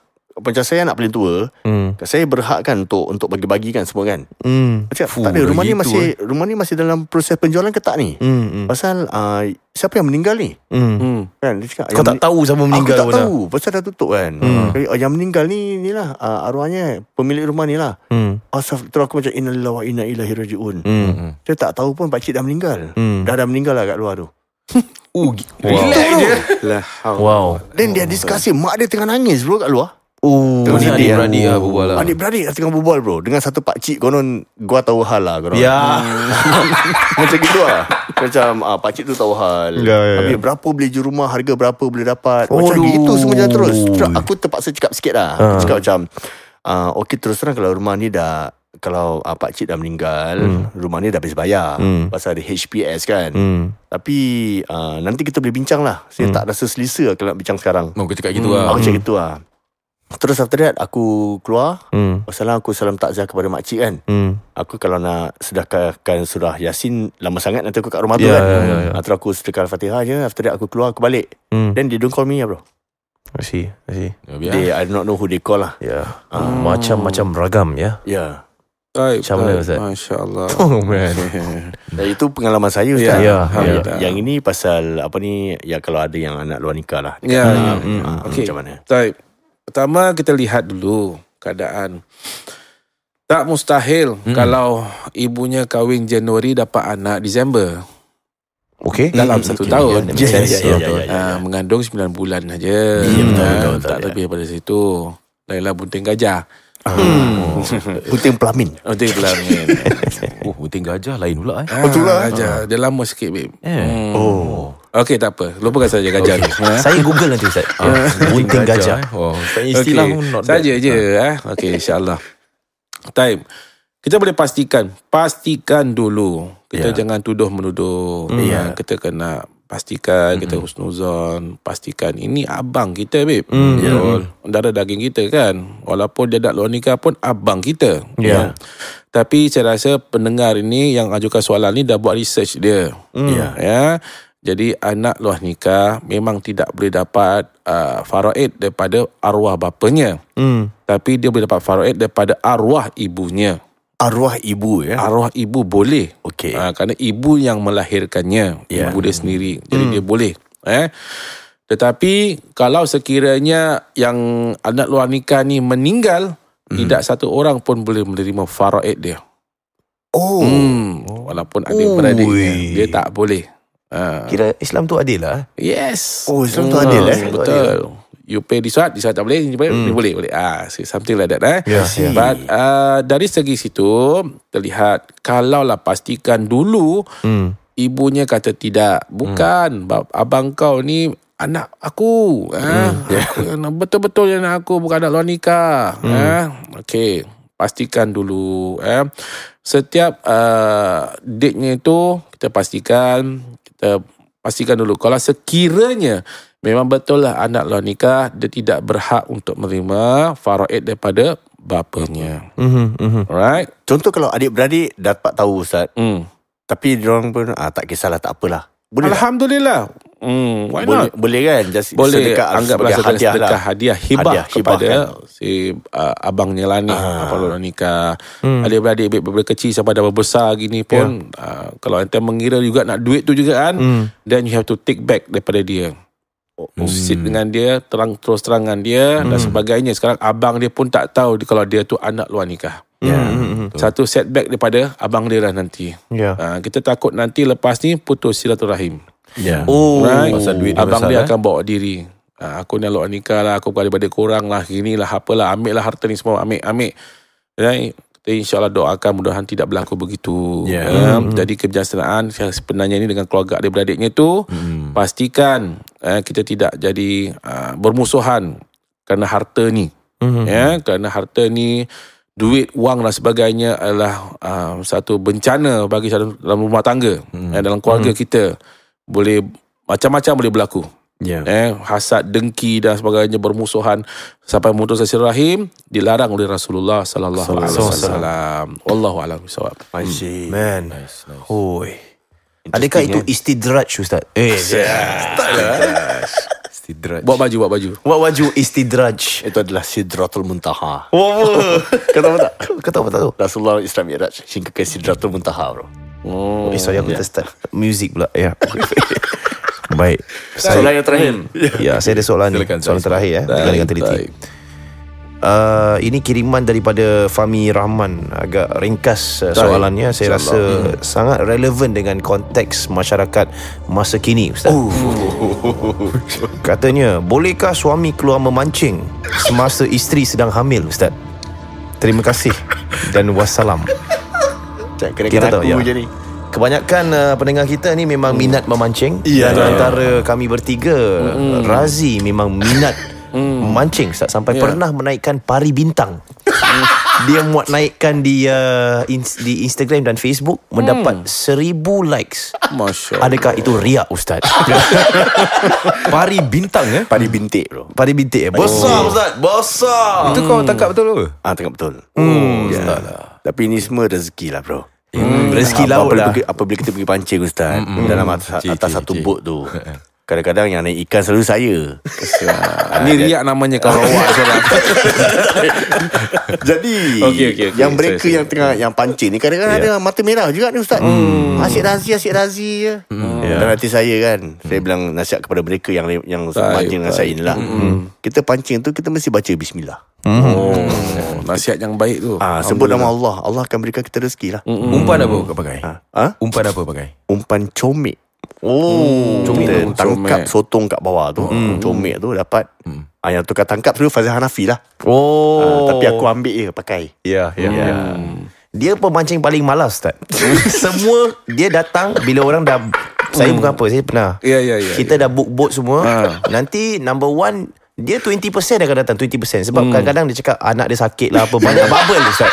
macam saya anak paling tua hmm. saya berhak kan untuk untuk bagi-bagikan semua kan hmm. macam Fuh, tak ada rumah ni masih eh. rumah ni masih dalam proses penjualan ke tak ni hmm, hmm. pasal uh, siapa yang meninggal ni hmm. hmm. kan dia cakap, kau tak tahu siapa meninggal aku tak ah. tahu dah. pasal dah tutup kan hmm. Jadi, ah, yang meninggal ni ni lah uh, arwahnya pemilik rumah ni lah hmm. asaf terus aku macam inna wa inna ilahi rajiun hmm. saya tak tahu pun pakcik dah meninggal hmm. dah dah meninggal lah kat luar tu Ugh, (laughs) uh, wow. Relax wow. Then dia oh. diskusi mak dia tengah nangis bro kat luar. Oh, ni adik berani lah berbual lah. Adik berani lah tengah berbual bro. Dengan satu Pak Cik, konon gua tahu hal lah. Konon. Ya. Hmm. (laughs) Macam gitu ah, Macam ah, Cik tu tahu hal. Tapi ya, ya. ya. berapa beli je rumah, harga berapa boleh dapat. Oh, macam gitu semua jalan terus. Cuma aku terpaksa cakap sikit lah. Ha. Cakap macam, ah, okey terus terang kalau rumah ni dah kalau ah, pak cik dah meninggal hmm. rumah ni dah habis bayar hmm. pasal ada HPS kan hmm. tapi ah, nanti kita boleh bincang lah saya hmm. tak rasa selesa lah kalau nak bincang sekarang mau oh, cakap gitu hmm. ah aku cakap hmm. ah Terus after that aku keluar hmm. Masalah aku salam takziah kepada makcik kan hmm. Aku kalau nak sedekahkan surah Yasin Lama sangat nanti aku kat rumah yeah, tu ya, kan yeah, yeah, yeah. After aku sedekah Al-Fatihah je After that aku keluar aku balik hmm. Then they don't call me ya bro I see, I see. Ya, they, I do not know who they call lah. Yeah. Ya. Uh. Hmm, macam-macam ragam ya. Yeah. yeah. Macam mana Ustaz? Masya Allah. (laughs) Oh man. Dan (laughs) itu pengalaman saya Ustaz. Yeah. Yeah. Yeah. yeah. Yang ini pasal apa ni, ya kalau ada yang anak luar nikah lah. Ya. Yeah. Yeah. Mm. Okay. Macam mana? Type. Pertama kita lihat dulu keadaan. Tak mustahil hmm. kalau ibunya kahwin Januari dapat anak Disember. Okey, hmm, dalam satu okay. tahun. Yeah, yeah, yeah, yeah, yeah, yeah, yeah. Ha, mengandung sembilan bulan aja. Yeah, hmm. Tak yeah. lebih daripada situ. Laila bunting gajah. Ah. Hmm. Puting oh. (laughs) pelamin Puting pelamin (laughs) Oh puting gajah lain pula eh. Ah, Betul lah Dia lama sikit babe yeah. hmm. Oh Okey tak apa Lupakan saja gajah okay. tu ha? Saya google nanti Ustaz oh, ah, Bunting ah, gajah, eh. gajah. Oh. Istilah okay. Saja je ha? eh? Okey insyaAllah Time Kita boleh pastikan Pastikan dulu Kita yeah. jangan tuduh menuduh mm. ha? yeah. Ya. Kita kena Pastikan mm-hmm. Kita hmm. husnuzon Pastikan Ini abang kita babe mm. yeah. Darah daging kita kan Walaupun dia dak lonika pun Abang kita Ya yeah. yeah. Tapi saya rasa pendengar ini yang ajukan soalan ini dah buat research dia. Hmm. Ya. Yeah. Ya. Jadi anak luar nikah memang tidak boleh dapat uh, faraid daripada arwah bapanya. Hmm. Tapi dia boleh dapat faraid daripada arwah ibunya. Arwah ibu ya? Arwah ibu boleh. Okey. Uh, kerana ibu yang melahirkannya. Yeah. Ibu ya. dia sendiri. Jadi hmm. dia boleh. Eh? Tetapi kalau sekiranya yang anak luar nikah ni meninggal, hmm. tidak satu orang pun boleh menerima faraid dia. Oh. Hmm. Walaupun adik beradik dia tak boleh. Ah. Kira Islam tu adil lah eh? Yes Oh Islam tu adil eh ah, Betul You pay this one This one tak boleh You pay, hmm. boleh, boleh. Ah, Something like that eh. yeah. Ya, ya. But uh, Dari segi situ Terlihat Kalaulah pastikan dulu mm. Ibunya kata tidak Bukan mm. Abang kau ni Anak aku, mm. eh. yeah. aku Betul-betul anak aku Bukan anak luar nikah mm. eh. Okay pastikan dulu eh setiap uh, date-nya itu kita pastikan kita pastikan dulu kalau sekiranya memang betul lah anak lo nikah dia tidak berhak untuk menerima faraid daripada bapanya. Mhm. mhm. Alright. Contoh kalau adik-beradik dapat tahu ustaz. Mm. Tapi dia orang pun ah, tak kisahlah tak apalah. Boleh Alhamdulillah. Tak? Hmm, why boleh, not? Boleh kan? Just boleh sedekah anggap sebagai hadiah, sedekah, hadiah lah. Hadiah hibah, hadiah, kepada hibah, kan? si uh, abangnya lah ah. ni. Apa lu nak nikah. Hmm. Adik-beradik baik berbeda kecil sampai dah berbesar gini ya. pun. Yeah. Uh, kalau nanti mengira juga nak duit tu juga kan. Hmm. Then you have to take back daripada dia. Hmm. Sit dengan dia Terang terus terang dengan dia hmm. Dan sebagainya Sekarang abang dia pun tak tahu Kalau dia tu anak luar nikah hmm, yeah. Ya. Hmm, hmm. Satu setback daripada Abang dia lah nanti yeah. Ya. Kita takut nanti lepas ni Putus silaturahim Yeah. Oh. Right. Pasal duit Abang masalah. dia eh? akan bawa diri. Ha, aku ni alok nikah lah. Aku bukan daripada korang lah. Gini lah. Apalah. Ambil lah harta ni semua. Ambil. Ambil. Right. Kita insyaAllah doakan mudah-mudahan tidak berlaku begitu. Yeah. Ya, ha, mm. Hmm. Jadi kebijaksanaan sebenarnya ni dengan keluarga dia beradiknya tu. Mm. Pastikan eh, kita tidak jadi uh, bermusuhan kerana harta ni. Mm. Ya, hmm. kerana harta ni duit wang dan sebagainya adalah uh, satu bencana bagi dalam rumah tangga hmm. eh, dalam keluarga hmm. kita boleh macam-macam boleh berlaku. Yeah. Eh, hasad, dengki dan sebagainya bermusuhan sampai mutus asir rahim dilarang oleh Rasulullah sallallahu alaihi wasallam. Wallahu a'lam bissawab. Hmm. Man. Nice, nice. Hoi. Adakah itu eh? istidraj ustaz? Eh, yeah. Yeah. Sidraj. Buat baju, buat baju. Buat baju istidraj. (laughs) Itu adalah sidratul muntaha. Wow. Kata apa tak? Kata apa tak tu? Rasulullah Islam Mi'raj. Singkatkan sidratul muntaha bro. Oh, eh, sorry aku yeah. terstart Music pula Ya yeah. (laughs) Baik saya, Soalan yang terakhir Ya saya ada soalan ni Soalan terakhir ya eh, Dengan teliti Uh, ini kiriman daripada Fami Rahman agak ringkas uh, soalannya saya Insya rasa Allah. Hmm. sangat relevan dengan konteks masyarakat masa kini ustaz. Uh. (laughs) Katanya, bolehkah suami keluar memancing semasa isteri sedang hamil ustaz? Terima kasih dan wassalam kena kita tahu ya. ni. Kebanyakan uh, pendengar kita ni memang hmm. minat memancing. Ya, Dan ya, antara ya. kami bertiga, hmm. Razi memang minat (coughs) hmm. memancing sampai ya. pernah menaikkan pari bintang. Hmm. (laughs) Dia muat naikkan di uh, in, di Instagram dan Facebook mendapat hmm. seribu likes. Masya Allah. Adakah itu riak ustaz? (laughs) pari bintang ya? Eh? Pari bintik bro. Pari bintik eh. Besar oh. ustaz, besar. Itu kau tangkap betul ke? Ah, tangkap betul. Oh, hmm, ustaz. Yeah. Tapi ini semua rezeki lah bro. Hmm, rezeki apa, laut lah. apa, lah. Apa bila kita pergi pancing Ustaz. Hmm, hmm. Dalam atas, cik, atas cik, satu bot tu. Eh, eh. Kadang-kadang yang naik ikan selalu saya. ha, Ini riak namanya kalau (laughs) awak. (laughs) Jadi, okay, okay, okay. yang mereka sorry, yang tengah yang pancing ni kadang-kadang yeah. ada mata merah juga ni Ustaz. Hmm. Asyik razi, asyik razi je. Hmm. hmm. Yeah. Dan hati saya kan, hmm. saya bilang nasihat kepada mereka yang yang pancing dengan saya inilah. Hmm. Kita pancing tu, kita mesti baca Bismillah mm Oh, nasihat yang baik tu. Ah, sebut nama Allah, Allah akan berikan kita rezeki lah. Mm-hmm. Umpan apa kau pakai? Ha. ha? Umpan apa pakai? Umpan comik. Oh, comik tangkap sotong kat bawah tu. Mm-hmm. Comik tu dapat. Mm. Ah, yang tukar tangkap tu Fazil Hanafi lah. Oh. Ah, tapi aku ambil je pakai. Ya, yeah, ya. Yeah, yeah. yeah. Dia pemancing paling malas tak? (laughs) semua dia datang bila orang dah saya mm. bukan apa, saya pernah. Ya, yeah, ya, yeah, ya. Yeah, kita yeah. dah book boat semua. Ha. Nanti number one dia 20% akan datang 20% sebab hmm. kadang-kadang dia cakap anak dia sakit lah apa banyak bubble ustaz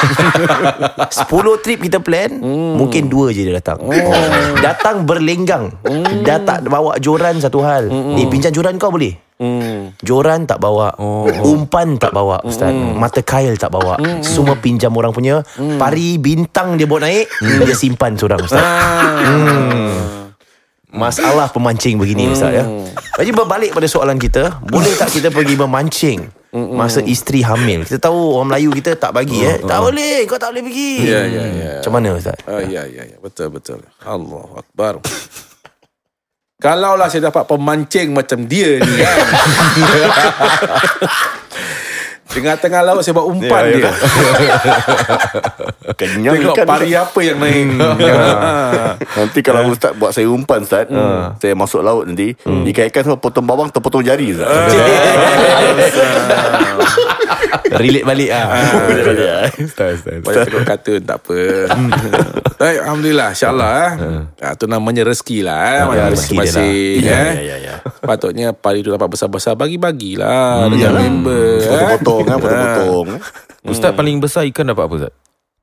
10 (laughs) trip kita plan hmm. mungkin 2 je dia datang oh. datang berlenggang hmm. dah tak bawa joran satu hal hmm. eh pinjam joran kau boleh Hmm. Joran tak bawa oh. Umpan tak bawa hmm. Ustaz hmm. Mata kail tak bawa hmm. Semua pinjam orang punya hmm. Pari bintang dia bawa naik hmm. Dia simpan seorang Ustaz ah. hmm. Masalah pemancing begini hmm. Ustaz ya. Hmm. Jadi berbalik pada soalan kita, boleh tak kita pergi memancing hmm. masa isteri hamil? Kita tahu orang Melayu kita tak bagi eh. Tak boleh, kau tak boleh pergi. Ya ya ya. Macam mana Ustaz? Uh, ya ya ya, betul betul. Allahu akbar. (coughs) Kalaulah saya dapat pemancing macam dia ni kan. (laughs) Dengan tengah laut saya buat umpan yeah, ya. dia. Yeah. (laughs) Kenyang Tengok ikan pari dia. apa yang main. (laughs) Ya. Ya. nanti kalau yeah. Ustaz buat saya umpan Ustaz. Uh. Saya masuk laut nanti. Hmm. Ikan-ikan semua potong bawang terpotong jari Ustaz. Uh. (laughs) Relate balik lah. Ustaz, Ustaz. Banyak kata tak apa. Hmm. Baik, Alhamdulillah. InsyaAllah. Uh. Eh. Itu ah, namanya rezeki lah. Eh. Ya, ya, rezeki dia lah. Ya, ya, ya, Patutnya pari tu dapat besar-besar. Bagi-bagilah. Hmm. Dengan yeah. member. Potong-potong potong ha, eh? potong-potong. Hmm. Ustaz hmm. paling besar ikan dapat apa Ustaz?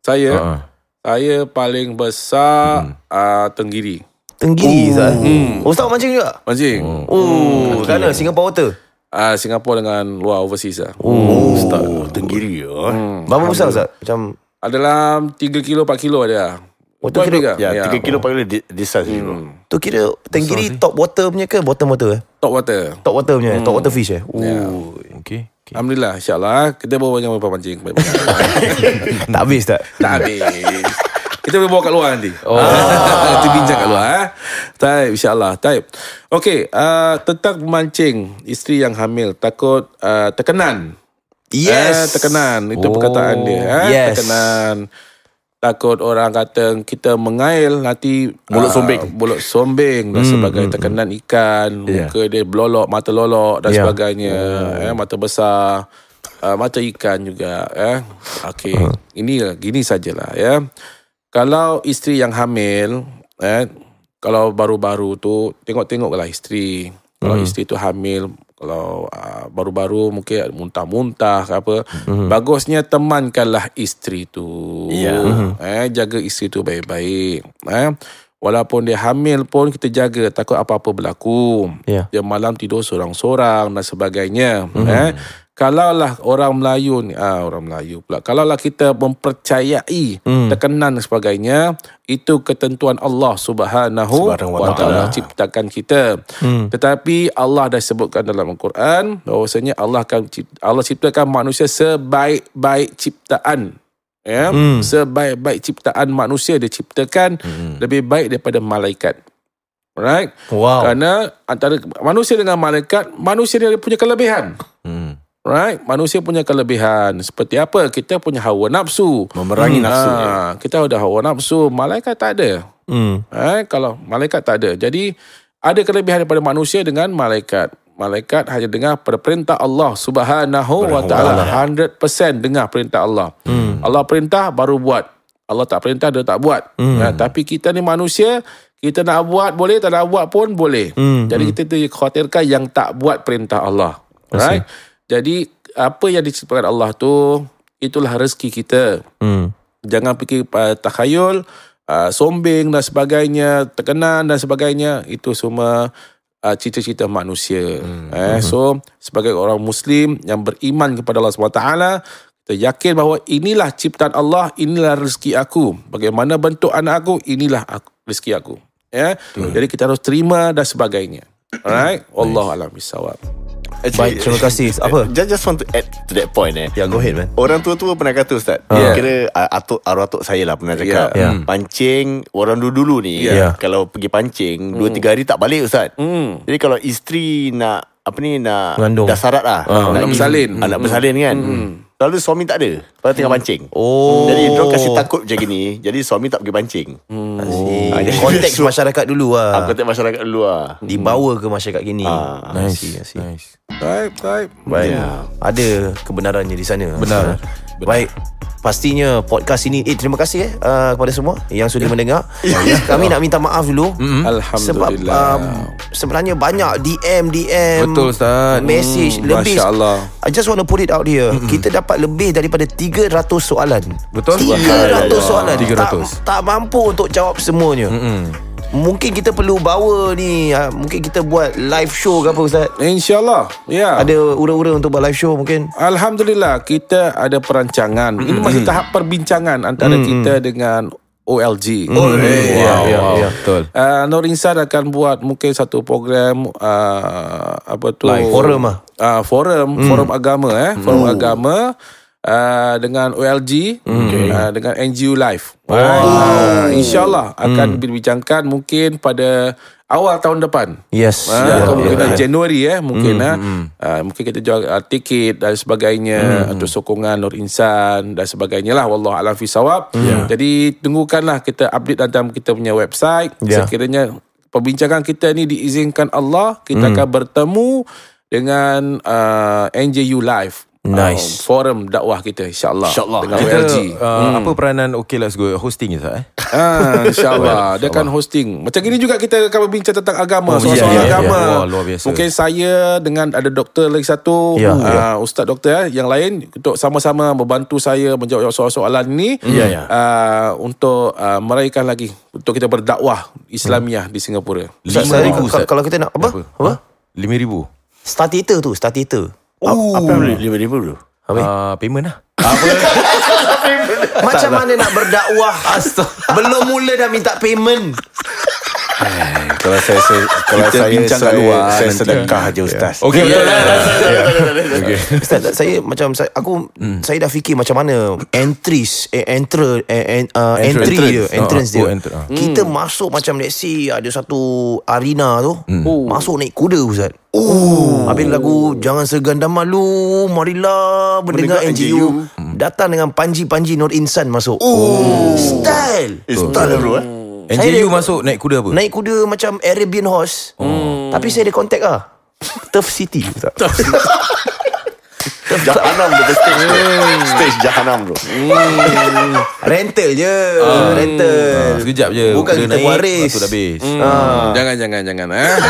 Saya. Uh. Saya paling besar hmm. uh, tenggiri. Tenggiri oh. Ustaz. Hmm. Oh, Ustaz mancing juga? Mancing. Oh, oh hmm. kat mana? Singapore Water. Ah uh, Singapore dengan luar overseas lah. Oh, hmm. Ustaz. Tenggiri ya. Hmm. Berapa besar Ustaz? Macam dalam 3 kilo 4 kilo ada. Ah. Oh, tu kira, ah. ya, ya, 3 oh. kilo di this size hmm. Tu kira tenggiri top water punya ke bottom water Top water. Top water punya, eh? hmm. top water fish eh. yeah. okey. Okay. Alhamdulillah insyaAllah Kita bawa banyak apa pancing banyak (laughs) Tak habis tak? Tak habis Kita boleh bawa kat luar nanti oh. Kita ah, bincang kat luar eh. Ah. Taip insyaAllah Taip Okay uh, ah, Tentang memancing Isteri yang hamil Takut uh, tekenan Yes eh, Tekenan Itu oh. perkataan dia eh. Yes Tekenan takut orang kata kita mengail nanti mulut ah, sombing uh, mulut sombing dan hmm, sebagai hmm, mm, tekanan ikan yeah. muka dia blolok mata lolok dan yeah. sebagainya mm. eh mata besar uh, mata ikan juga eh okey uh. ini gini sajalah ya yeah. kalau istri yang hamil eh kalau baru-baru tu tengok-tengoklah isteri mm. kalau hmm. istri tu hamil kalau uh, baru-baru mungkin muntah-muntah ke apa hmm bagusnya temankanlah isteri tu yeah. Mhm. Mhm. eh jaga isteri tu baik-baik eh walaupun dia hamil pun kita jaga takut apa-apa berlaku yeah. dia malam tidur seorang-seorang dan sebagainya mm-hmm. eh kalaulah orang Melayu ni ah orang Melayu pula kalaulah kita mempercayai hmm. tekanan sebagainya itu ketentuan Allah Subhanahu wa taala ciptakan kita hmm. tetapi Allah dah sebutkan dalam Al-Quran bahwasanya Allah akan Allah ciptakan manusia sebaik-baik ciptaan ya hmm. sebaik-baik ciptaan manusia diciptakan hmm. lebih baik daripada malaikat Alright. Wow. Karena antara manusia dengan malaikat, manusia dia punya kelebihan. Right? Manusia punya kelebihan. Seperti apa? Kita punya hawa nafsu. Memerangi hmm. nafsu. Ha, kita ada hawa nafsu. Malaikat tak ada. Hmm. Eh, kalau malaikat tak ada. Jadi, ada kelebihan daripada manusia dengan malaikat. Malaikat hanya dengar pada perintah Allah subhanahu wa ta'ala. 100% dengar perintah Allah. Hmm. Allah perintah baru buat. Allah tak perintah, dia tak buat. Hmm. Ha, tapi kita ni manusia, kita nak buat boleh, tak nak buat pun boleh. Hmm. Jadi, hmm. kita khawatirkan yang tak buat perintah Allah. Right? Asyik. Jadi apa yang diciptakan Allah tu itulah rezeki kita. Hmm. Jangan fikir pada uh, takhayul, uh, sombing dan sebagainya, tekanan dan sebagainya, itu semua uh, cita-cita manusia. Hmm. Eh hmm. so sebagai orang muslim yang beriman kepada Allah SWT, kita yakin bahawa inilah ciptaan Allah, inilah rezeki aku. Bagaimana bentuk anak aku, inilah aku, rezeki aku. Yeah? Ya? Jadi kita harus terima dan sebagainya. Alright, Allah alam bisawab. Actually, Baik, terima kasih. (laughs) Apa? Just, just want to add to that point eh. Yeah, go ahead man. Orang tua-tua pernah kata Ustaz. Uh. Ha. Yeah. Kira uh, atuk, arwah atuk saya lah pernah cakap. Yeah. Yeah. Pancing, orang dulu-dulu ni. Yeah. Yeah. Kalau pergi pancing, 2-3 mm. hari tak balik Ustaz. Mm. Jadi kalau isteri nak, apa ni, nak... Mengandung. Dah syarat lah. Uh, nak bersalin. Ah, nak hmm. bersalin mm. kan. Mm. Lalu suami tak ada Pada tengah pancing oh. Jadi dia kasih takut macam ni. Jadi suami tak pergi pancing hmm. Oh. Konteks so, masyarakat dulu lah ha, ah, Konteks masyarakat dulu lah Dibawa ke masyarakat gini ha. Nice Nice, Baik, baik. baik. Yeah. Ada kebenarannya di sana Benar, Benar. Baik Pastinya podcast ini eh terima kasih eh uh, kepada semua yang sudah yeah. mendengar. Yeah. Kami nak minta maaf dulu. Mm-hmm. Alhamdulillah. Sebab um, sebenarnya banyak DM DM. Betul ustaz. Message mm, lebih. I just want to put it out here. Mm-hmm. Kita dah dapat lebih daripada 300 soalan. Betul? 300 Allah. soalan. 300. Tak, tak mampu untuk jawab semuanya. Hmm. Mungkin kita perlu bawa ni ah, Mungkin kita buat live show ke apa Ustaz InsyaAllah yeah. Ada ura-ura untuk buat live show mungkin Alhamdulillah Kita ada perancangan mm-hmm. Ini masih tahap perbincangan Antara mm-hmm. kita dengan OLG. Mm. Oh, hey. wow, yeah, ya, wow. Yeah, ya. betul. Uh, Nur Insan akan buat mungkin satu program uh, apa tu? Live. Forum ah. Uh, forum, mm. forum agama eh, hmm. forum mm. agama uh, dengan OLG hmm. uh, okay. uh, dengan NGU Live, Wow. Uh, InsyaAllah akan hmm. dibincangkan mungkin pada awal tahun depan. Yes. Uh, ah, yeah, atau ya, mungkin yeah. Januari eh mungkin hmm. uh, mungkin kita jual uh, tiket dan sebagainya hmm. atau sokongan Nur Insan dan sebagainya lah wallah alam fi Yeah. Jadi tunggukanlah kita update dalam kita punya website yeah. sekiranya pembincangan kita ni diizinkan Allah kita hmm. akan bertemu dengan uh, NJU Live nice. uh, forum dakwah kita insyaallah insya dengan kita, WLG. Uh, hmm. Apa peranan OK Let's lah Go hosting kita eh? Ah, insyaallah insya oh, dia akan hosting. Macam gini juga kita akan bincang tentang agama, oh, soal-soal yeah, ya, ya. agama. Yeah, yeah. Wah, Mungkin saya dengan ada doktor lagi satu, yeah, uh, yeah. ustaz doktor eh, yang lain untuk sama-sama membantu saya menjawab soalan-soalan ini yeah, hmm. yeah. Ya. Uh, untuk uh, meraihkan lagi untuk kita berdakwah Islamiah hmm. di Singapura. 5000 kalau kita nak apa? Apa? 5000. Start theater tu, start theater. Oh. Apa yang boleh beri dulu? Apa? Uh, payment lah. Ah, (laughs) Macam lah. mana nak berdakwah? Astaga. Belum mula dah minta payment. Eh, kalau saya, saya kalau kita saya bincang saya, kat luar saya sedekah aja ya. ustaz. Okey betul. Ya. Ustaz saya macam saya aku hmm. saya dah fikir macam mana entries eh, entry eh, en, uh, entry entrance. dia entrance oh, dia. Oh, enter, oh. Kita hmm. masuk macam let's ada satu arena tu hmm. oh. masuk naik kuda ustaz. Oh, habis lagu jangan segan dan malu marilah oh, mendengar NGU datang dengan panji-panji Nur Insan masuk. Oh, style. Eh, style lah, bro. Eh? NJU saya, masuk naik kuda apa? Naik kuda macam Arabian horse. Oh. Tapi saya ada contact ah. Turf City. Turf (laughs) Jahanam tu hmm. stage. Jahanam tu. Hmm. Rental je. Uh, rental. Uh, sekejap je. Bukan kuda kita waris. Waktu dah ah. Hmm. Uh. Jangan, jangan, jangan. Eh. (laughs)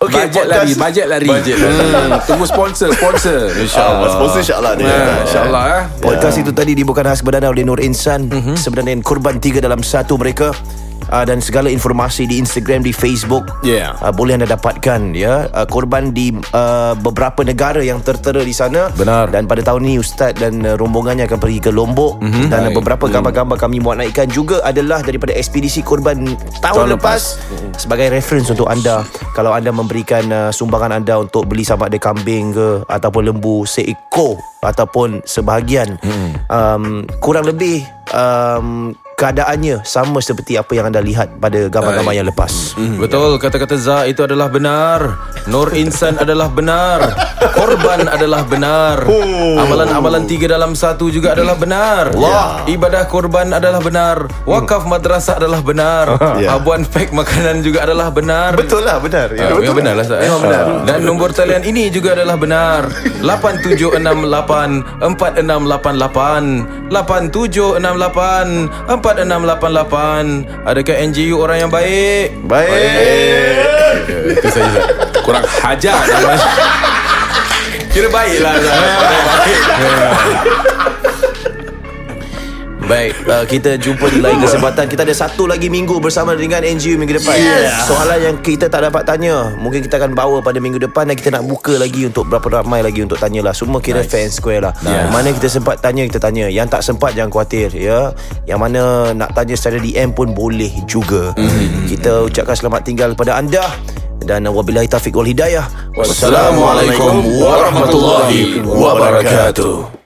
okay, bajet lari, bajet lari. Bajet lari. Hmm, tunggu sponsor, sponsor. (laughs) Insya-Allah. Ah, sponsor insya-Allah dia. Yeah. Insya-Allah eh. Podcast yeah. itu tadi dibuka khas berdana oleh Nur Insan mm-hmm. sebenarnya korban tiga dalam satu mereka uh, dan segala informasi di Instagram di Facebook yeah. uh, boleh anda dapatkan ya yeah? uh, korban di uh, beberapa negara yang tertera di sana benar dan pada tahun ini ustaz dan uh, rombongannya akan pergi ke Lombok mm-hmm. dan Hai. beberapa hmm. gambar-gambar kami muat naikkan juga adalah daripada ekspedisi korban tahun, tahun lepas, lepas. Mm-hmm. sebagai reference untuk anda kalau anda memberikan uh, sumbangan anda untuk beli sama ada kambing ke ataupun lembu seekor ataupun sebahagian hmm. um, kurang lebih um, keadaannya sama seperti apa yang anda lihat pada gambar-gambar yang lepas. Mm, betul, kata-kata Zah itu adalah benar. Nur Insan adalah benar. Korban adalah benar. Oh. Amalan-amalan tiga dalam satu juga adalah benar. Yeah. Ya. Ibadah korban adalah benar. Wakaf hmm. madrasah adalah benar. (laughs) Yeah. Abuan pek makanan juga adalah benar. Betul lah, benar. Ya, uh, benar lah, Zah. Eh? Ya, benar. Ah. Dan nombor talian ini juga adalah benar. 8768 4688 4688 Adakah NGU orang yang baik? Baik, baik. Itu saja Kurang hajar Kira baik lah Kira baik lah Baik, uh, kita jumpa di lain kesempatan. Kita ada satu lagi minggu bersama dengan NGU minggu depan. Yeah. Soalan yang kita tak dapat tanya, mungkin kita akan bawa pada minggu depan dan kita nak buka lagi untuk berapa ramai lagi untuk tanyalah. Semua kira nice. fans square lah. Yeah. Mana kita sempat tanya, kita tanya. Yang tak sempat jangan khawatir ya. Yang mana nak tanya secara DM pun boleh juga. Mm-hmm. Kita ucapkan selamat tinggal kepada anda dan wabillahi taufik wal hidayah. Wassalamualaikum warahmatullahi wabarakatuh.